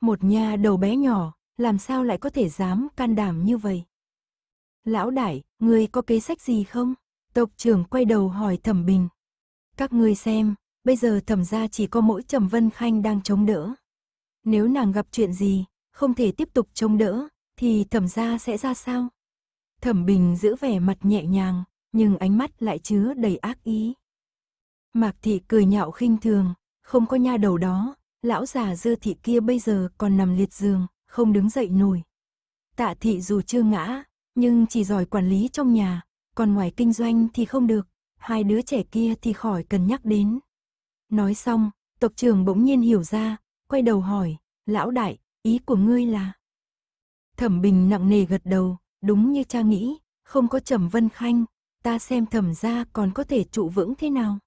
Một nha đầu bé nhỏ, làm sao lại có thể dám can đảm như vậy? Lão đại, ngươi có kế sách gì không? Tộc trưởng quay đầu hỏi thẩm bình. Các ngươi xem, bây giờ thẩm gia chỉ có mỗi trầm vân khanh đang chống đỡ. Nếu nàng gặp chuyện gì, không thể tiếp tục chống đỡ, thì thẩm gia sẽ ra sao? Thẩm bình giữ vẻ mặt nhẹ nhàng, nhưng ánh mắt lại chứa đầy ác ý. Mạc thị cười nhạo khinh thường, không có nha đầu đó, lão già dư thị kia bây giờ còn nằm liệt giường, không đứng dậy nổi. Tạ thị dù chưa ngã, nhưng chỉ giỏi quản lý trong nhà, còn ngoài kinh doanh thì không được, hai đứa trẻ kia thì khỏi cần nhắc đến. Nói xong, tộc trưởng bỗng nhiên hiểu ra, quay đầu hỏi, lão đại, ý của ngươi là... Thẩm Bình nặng nề gật đầu, đúng như cha nghĩ, không có Trầm Vân Khanh, ta xem thẩm ra còn có thể trụ vững thế nào.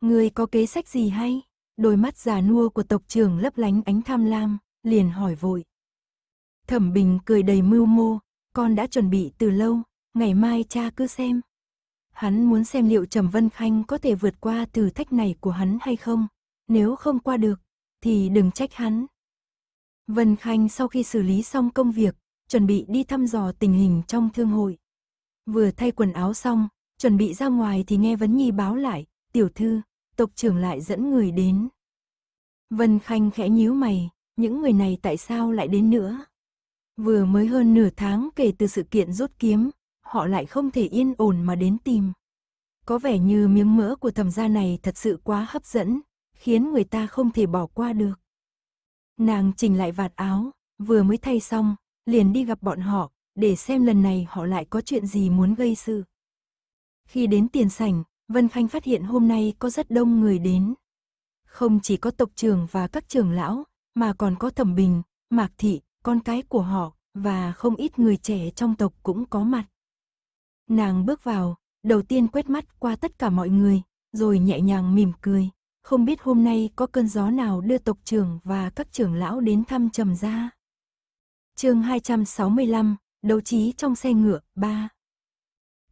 Ngươi có kế sách gì hay? Đôi mắt già nua của tộc trưởng lấp lánh ánh tham lam, liền hỏi vội. Thẩm Bình cười đầy mưu mô, con đã chuẩn bị từ lâu, ngày mai cha cứ xem. Hắn muốn xem liệu Trầm Vân Khanh có thể vượt qua thử thách này của hắn hay không. Nếu không qua được, thì đừng trách hắn. Vân Khanh sau khi xử lý xong công việc, chuẩn bị đi thăm dò tình hình trong thương hội. Vừa thay quần áo xong, chuẩn bị ra ngoài thì nghe Vấn Nhi báo lại, tiểu thư, tộc trưởng lại dẫn người đến. Vân Khanh khẽ nhíu mày, những người này tại sao lại đến nữa? Vừa mới hơn nửa tháng kể từ sự kiện rút kiếm, họ lại không thể yên ổn mà đến tìm. Có vẻ như miếng mỡ của thẩm gia này thật sự quá hấp dẫn, khiến người ta không thể bỏ qua được. Nàng chỉnh lại vạt áo, vừa mới thay xong, liền đi gặp bọn họ, để xem lần này họ lại có chuyện gì muốn gây sự. Khi đến tiền sảnh, Vân Khanh phát hiện hôm nay có rất đông người đến. Không chỉ có tộc trưởng và các trưởng lão, mà còn có Thẩm Bình, Mạc Thị, con cái của họ, và không ít người trẻ trong tộc cũng có mặt. Nàng bước vào, đầu tiên quét mắt qua tất cả mọi người, rồi nhẹ nhàng mỉm cười. Không biết hôm nay có cơn gió nào đưa tộc trưởng và các trưởng lão đến thăm trầm gia. chương 265, đấu trí trong xe ngựa, 3.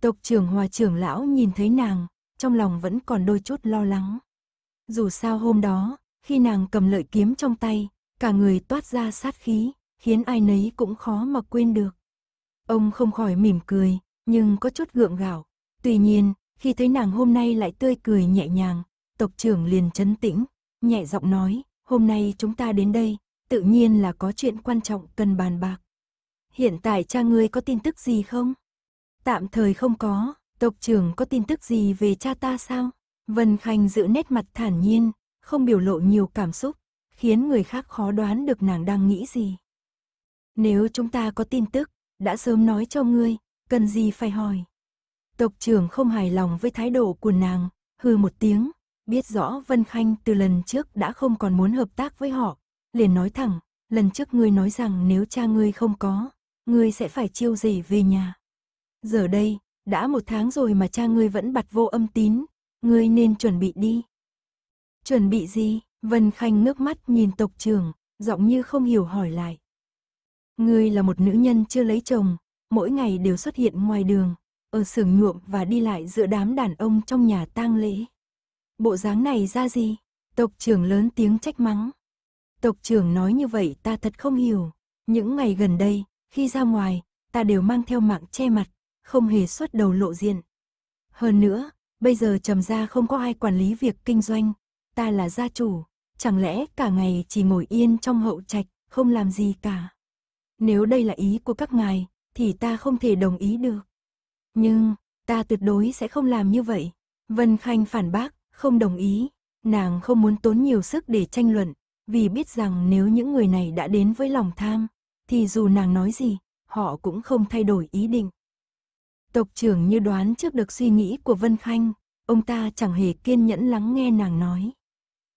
Tộc trưởng hòa trưởng lão nhìn thấy nàng, trong lòng vẫn còn đôi chút lo lắng. Dù sao hôm đó, khi nàng cầm lợi kiếm trong tay, cả người toát ra sát khí, khiến ai nấy cũng khó mà quên được. Ông không khỏi mỉm cười, nhưng có chút gượng gạo. Tuy nhiên, khi thấy nàng hôm nay lại tươi cười nhẹ nhàng, tộc trưởng liền chấn tĩnh, nhẹ giọng nói, hôm nay chúng ta đến đây, tự nhiên là có chuyện quan trọng cần bàn bạc. Hiện tại cha ngươi có tin tức gì không? Tạm thời không có, tộc trưởng có tin tức gì về cha ta sao? Vân Khanh giữ nét mặt thản nhiên, không biểu lộ nhiều cảm xúc, khiến người khác khó đoán được nàng đang nghĩ gì. Nếu chúng ta có tin tức, đã sớm nói cho ngươi, cần gì phải hỏi. Tộc trưởng không hài lòng với thái độ của nàng, hư một tiếng, biết rõ Vân Khanh từ lần trước đã không còn muốn hợp tác với họ, liền nói thẳng, lần trước ngươi nói rằng nếu cha ngươi không có, ngươi sẽ phải chiêu rể về nhà. Giờ đây, đã một tháng rồi mà cha ngươi vẫn bặt vô âm tín, ngươi nên chuẩn bị đi. Chuẩn bị gì? Vân Khanh ngước mắt nhìn tộc trưởng, giọng như không hiểu hỏi lại. Ngươi là một nữ nhân chưa lấy chồng, mỗi ngày đều xuất hiện ngoài đường, ở xưởng nhuộm và đi lại giữa đám đàn ông trong nhà tang lễ. Bộ dáng này ra gì? Tộc trưởng lớn tiếng trách mắng. Tộc trưởng nói như vậy ta thật không hiểu. Những ngày gần đây, khi ra ngoài, ta đều mang theo mạng che mặt, không hề xuất đầu lộ diện. Hơn nữa, bây giờ trầm gia không có ai quản lý việc kinh doanh, ta là gia chủ, chẳng lẽ cả ngày chỉ ngồi yên trong hậu trạch, không làm gì cả. Nếu đây là ý của các ngài, thì ta không thể đồng ý được. Nhưng, ta tuyệt đối sẽ không làm như vậy. Vân Khanh phản bác, không đồng ý. Nàng không muốn tốn nhiều sức để tranh luận, vì biết rằng nếu những người này đã đến với lòng tham, thì dù nàng nói gì, họ cũng không thay đổi ý định. Tộc trưởng như đoán trước được suy nghĩ của Vân Khanh, ông ta chẳng hề kiên nhẫn lắng nghe nàng nói.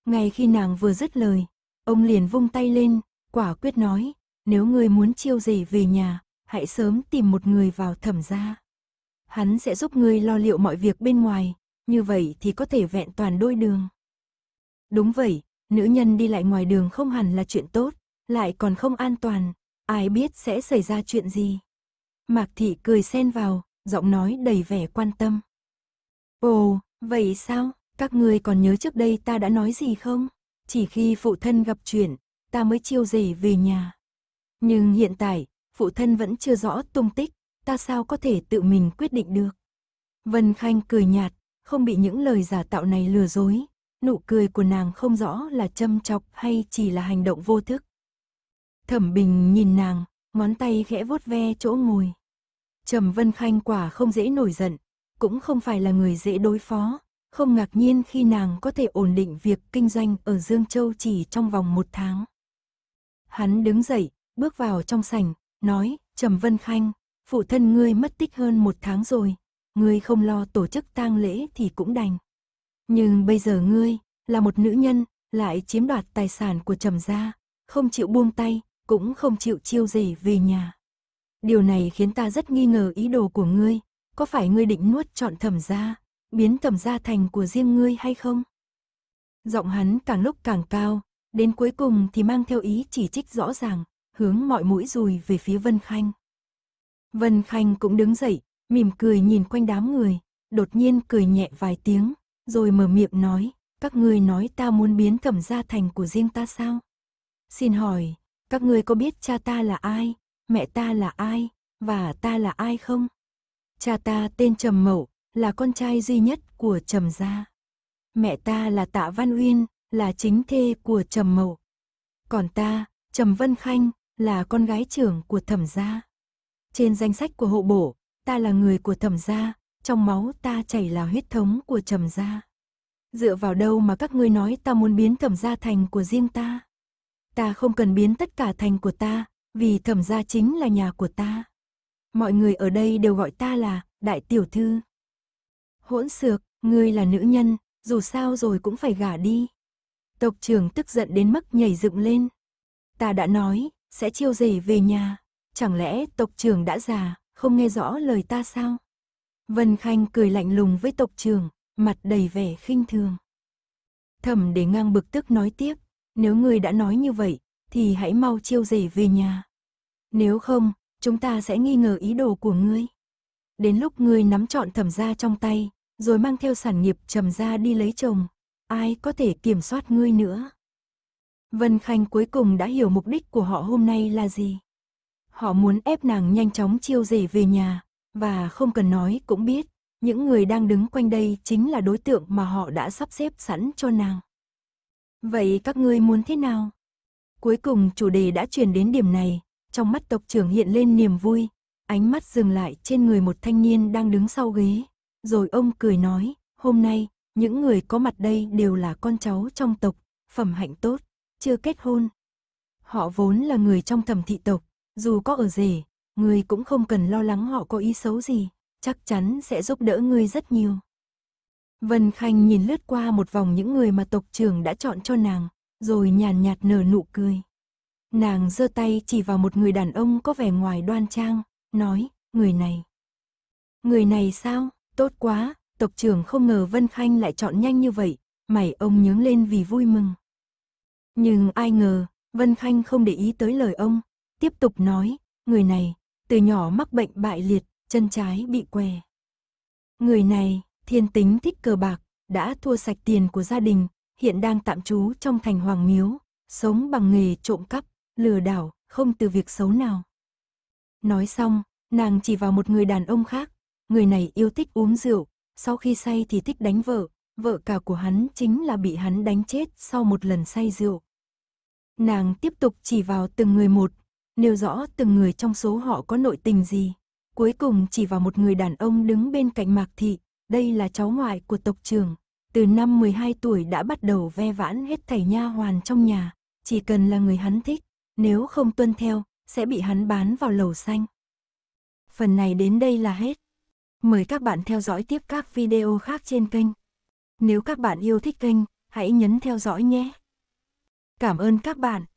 Ngay khi nàng vừa dứt lời, ông liền vung tay lên, quả quyết nói, nếu ngươi muốn chiêu rể về nhà, hãy sớm tìm một người vào thẩm gia. Hắn sẽ giúp ngươi lo liệu mọi việc bên ngoài, như vậy thì có thể vẹn toàn đôi đường. Đúng vậy, nữ nhân đi lại ngoài đường không hẳn là chuyện tốt, lại còn không an toàn, ai biết sẽ xảy ra chuyện gì. Mạc thị cười xen vào, giọng nói đầy vẻ quan tâm. Ồ, vậy sao, các ngươi còn nhớ trước đây ta đã nói gì không? Chỉ khi phụ thân gặp chuyện, ta mới chiêu rể về nhà. Nhưng hiện tại, phụ thân vẫn chưa rõ tung tích, ta sao có thể tự mình quyết định được. Vân Khanh cười nhạt, không bị những lời giả tạo này lừa dối, nụ cười của nàng không rõ là châm chọc hay chỉ là hành động vô thức. Thẩm Bình nhìn nàng, ngón tay khẽ vuốt ve chỗ ngồi. Trầm Vân Khanh quả không dễ nổi giận, cũng không phải là người dễ đối phó, không ngạc nhiên khi nàng có thể ổn định việc kinh doanh ở Dương Châu chỉ trong vòng một tháng. Hắn đứng dậy, bước vào trong sảnh, nói, Trầm Vân Khanh, phụ thân ngươi mất tích hơn một tháng rồi, ngươi không lo tổ chức tang lễ thì cũng đành. Nhưng bây giờ ngươi, là một nữ nhân, lại chiếm đoạt tài sản của Trầm gia, không chịu buông tay, cũng không chịu chiêu gì về nhà. Điều này khiến ta rất nghi ngờ ý đồ của ngươi, có phải ngươi định nuốt chọn thẩm gia, biến thẩm gia thành của riêng ngươi hay không? Giọng hắn càng lúc càng cao, đến cuối cùng thì mang theo ý chỉ trích rõ ràng, hướng mọi mũi rùi về phía Vân Khanh. Vân Khanh cũng đứng dậy, mỉm cười nhìn quanh đám người, đột nhiên cười nhẹ vài tiếng, rồi mở miệng nói, các ngươi nói ta muốn biến thẩm gia thành của riêng ta sao? Xin hỏi, các ngươi có biết cha ta là ai, mẹ ta là ai, và ta là ai không? Cha ta tên Trầm Mậu, là con trai duy nhất của Trầm gia. Mẹ ta là Tạ Văn Uyên, là chính thê của Trầm Mậu. Còn ta, Trầm Vân Khanh, là con gái trưởng của thẩm gia. Trên danh sách của hộ bổ, ta là người của thẩm gia, trong máu ta chảy là huyết thống của trầm gia. Dựa vào đâu mà các ngươi nói ta muốn biến thẩm gia thành của riêng ta? Ta không cần biến tất cả thành của ta, vì thẩm gia chính là nhà của ta. Mọi người ở đây đều gọi ta là đại tiểu thư. Hỗn xược, ngươi là nữ nhân, dù sao rồi cũng phải gả đi. Tộc trưởng tức giận đến mức nhảy dựng lên. Ta đã nói, sẽ chiêu rể về nhà. Chẳng lẽ tộc trưởng đã già, không nghe rõ lời ta sao? Vân Khanh cười lạnh lùng với tộc trưởng, mặt đầy vẻ khinh thường. Thẩm để ngang bực tức nói tiếp, nếu ngươi đã nói như vậy, thì hãy mau chiêu rể về nhà. Nếu không, chúng ta sẽ nghi ngờ ý đồ của ngươi. Đến lúc ngươi nắm trọn thẩm ra trong tay, rồi mang theo sản nghiệp trầm ra đi lấy chồng, ai có thể kiểm soát ngươi nữa. Vân Khanh cuối cùng đã hiểu mục đích của họ hôm nay là gì. Họ muốn ép nàng nhanh chóng chiêu rể về nhà, và không cần nói cũng biết, những người đang đứng quanh đây chính là đối tượng mà họ đã sắp xếp sẵn cho nàng. Vậy các ngươi muốn thế nào? Cuối cùng chủ đề đã chuyển đến điểm này, trong mắt tộc trưởng hiện lên niềm vui, ánh mắt dừng lại trên người một thanh niên đang đứng sau ghế. Rồi ông cười nói, hôm nay, những người có mặt đây đều là con cháu trong tộc, phẩm hạnh tốt chưa kết hôn. Họ vốn là người trong thẩm thị tộc, dù có ở rể, người cũng không cần lo lắng họ có ý xấu gì, chắc chắn sẽ giúp đỡ ngươi rất nhiều. Vân Khanh nhìn lướt qua một vòng những người mà tộc trưởng đã chọn cho nàng, rồi nhàn nhạt nở nụ cười. Nàng giơ tay chỉ vào một người đàn ông có vẻ ngoài đoan trang, nói, người này. Người này sao, tốt quá, tộc trưởng không ngờ Vân Khanh lại chọn nhanh như vậy, mày ông nhướng lên vì vui mừng. Nhưng ai ngờ, Vân Khanh không để ý tới lời ông, tiếp tục nói, người này, từ nhỏ mắc bệnh bại liệt, chân trái bị què. Người này, thiên tính thích cờ bạc, đã thua sạch tiền của gia đình, hiện đang tạm trú trong thành Hoàng Miếu, sống bằng nghề trộm cắp, lừa đảo, không từ việc xấu nào. Nói xong, nàng chỉ vào một người đàn ông khác, người này yêu thích uống rượu, sau khi say thì thích đánh vợ, vợ cả của hắn chính là bị hắn đánh chết sau một lần say rượu. Nàng tiếp tục chỉ vào từng người một, nêu rõ từng người trong số họ có nội tình gì. Cuối cùng chỉ vào một người đàn ông đứng bên cạnh Mạc Thị, đây là cháu ngoại của tộc trưởng. Từ năm 12 tuổi đã bắt đầu ve vãn hết thảy nha hoàn trong nhà, chỉ cần là người hắn thích, nếu không tuân theo, sẽ bị hắn bán vào lầu xanh. Phần này đến đây là hết. Mời các bạn theo dõi tiếp các video khác trên kênh. Nếu các bạn yêu thích kênh, hãy nhấn theo dõi nhé. Cảm ơn các bạn.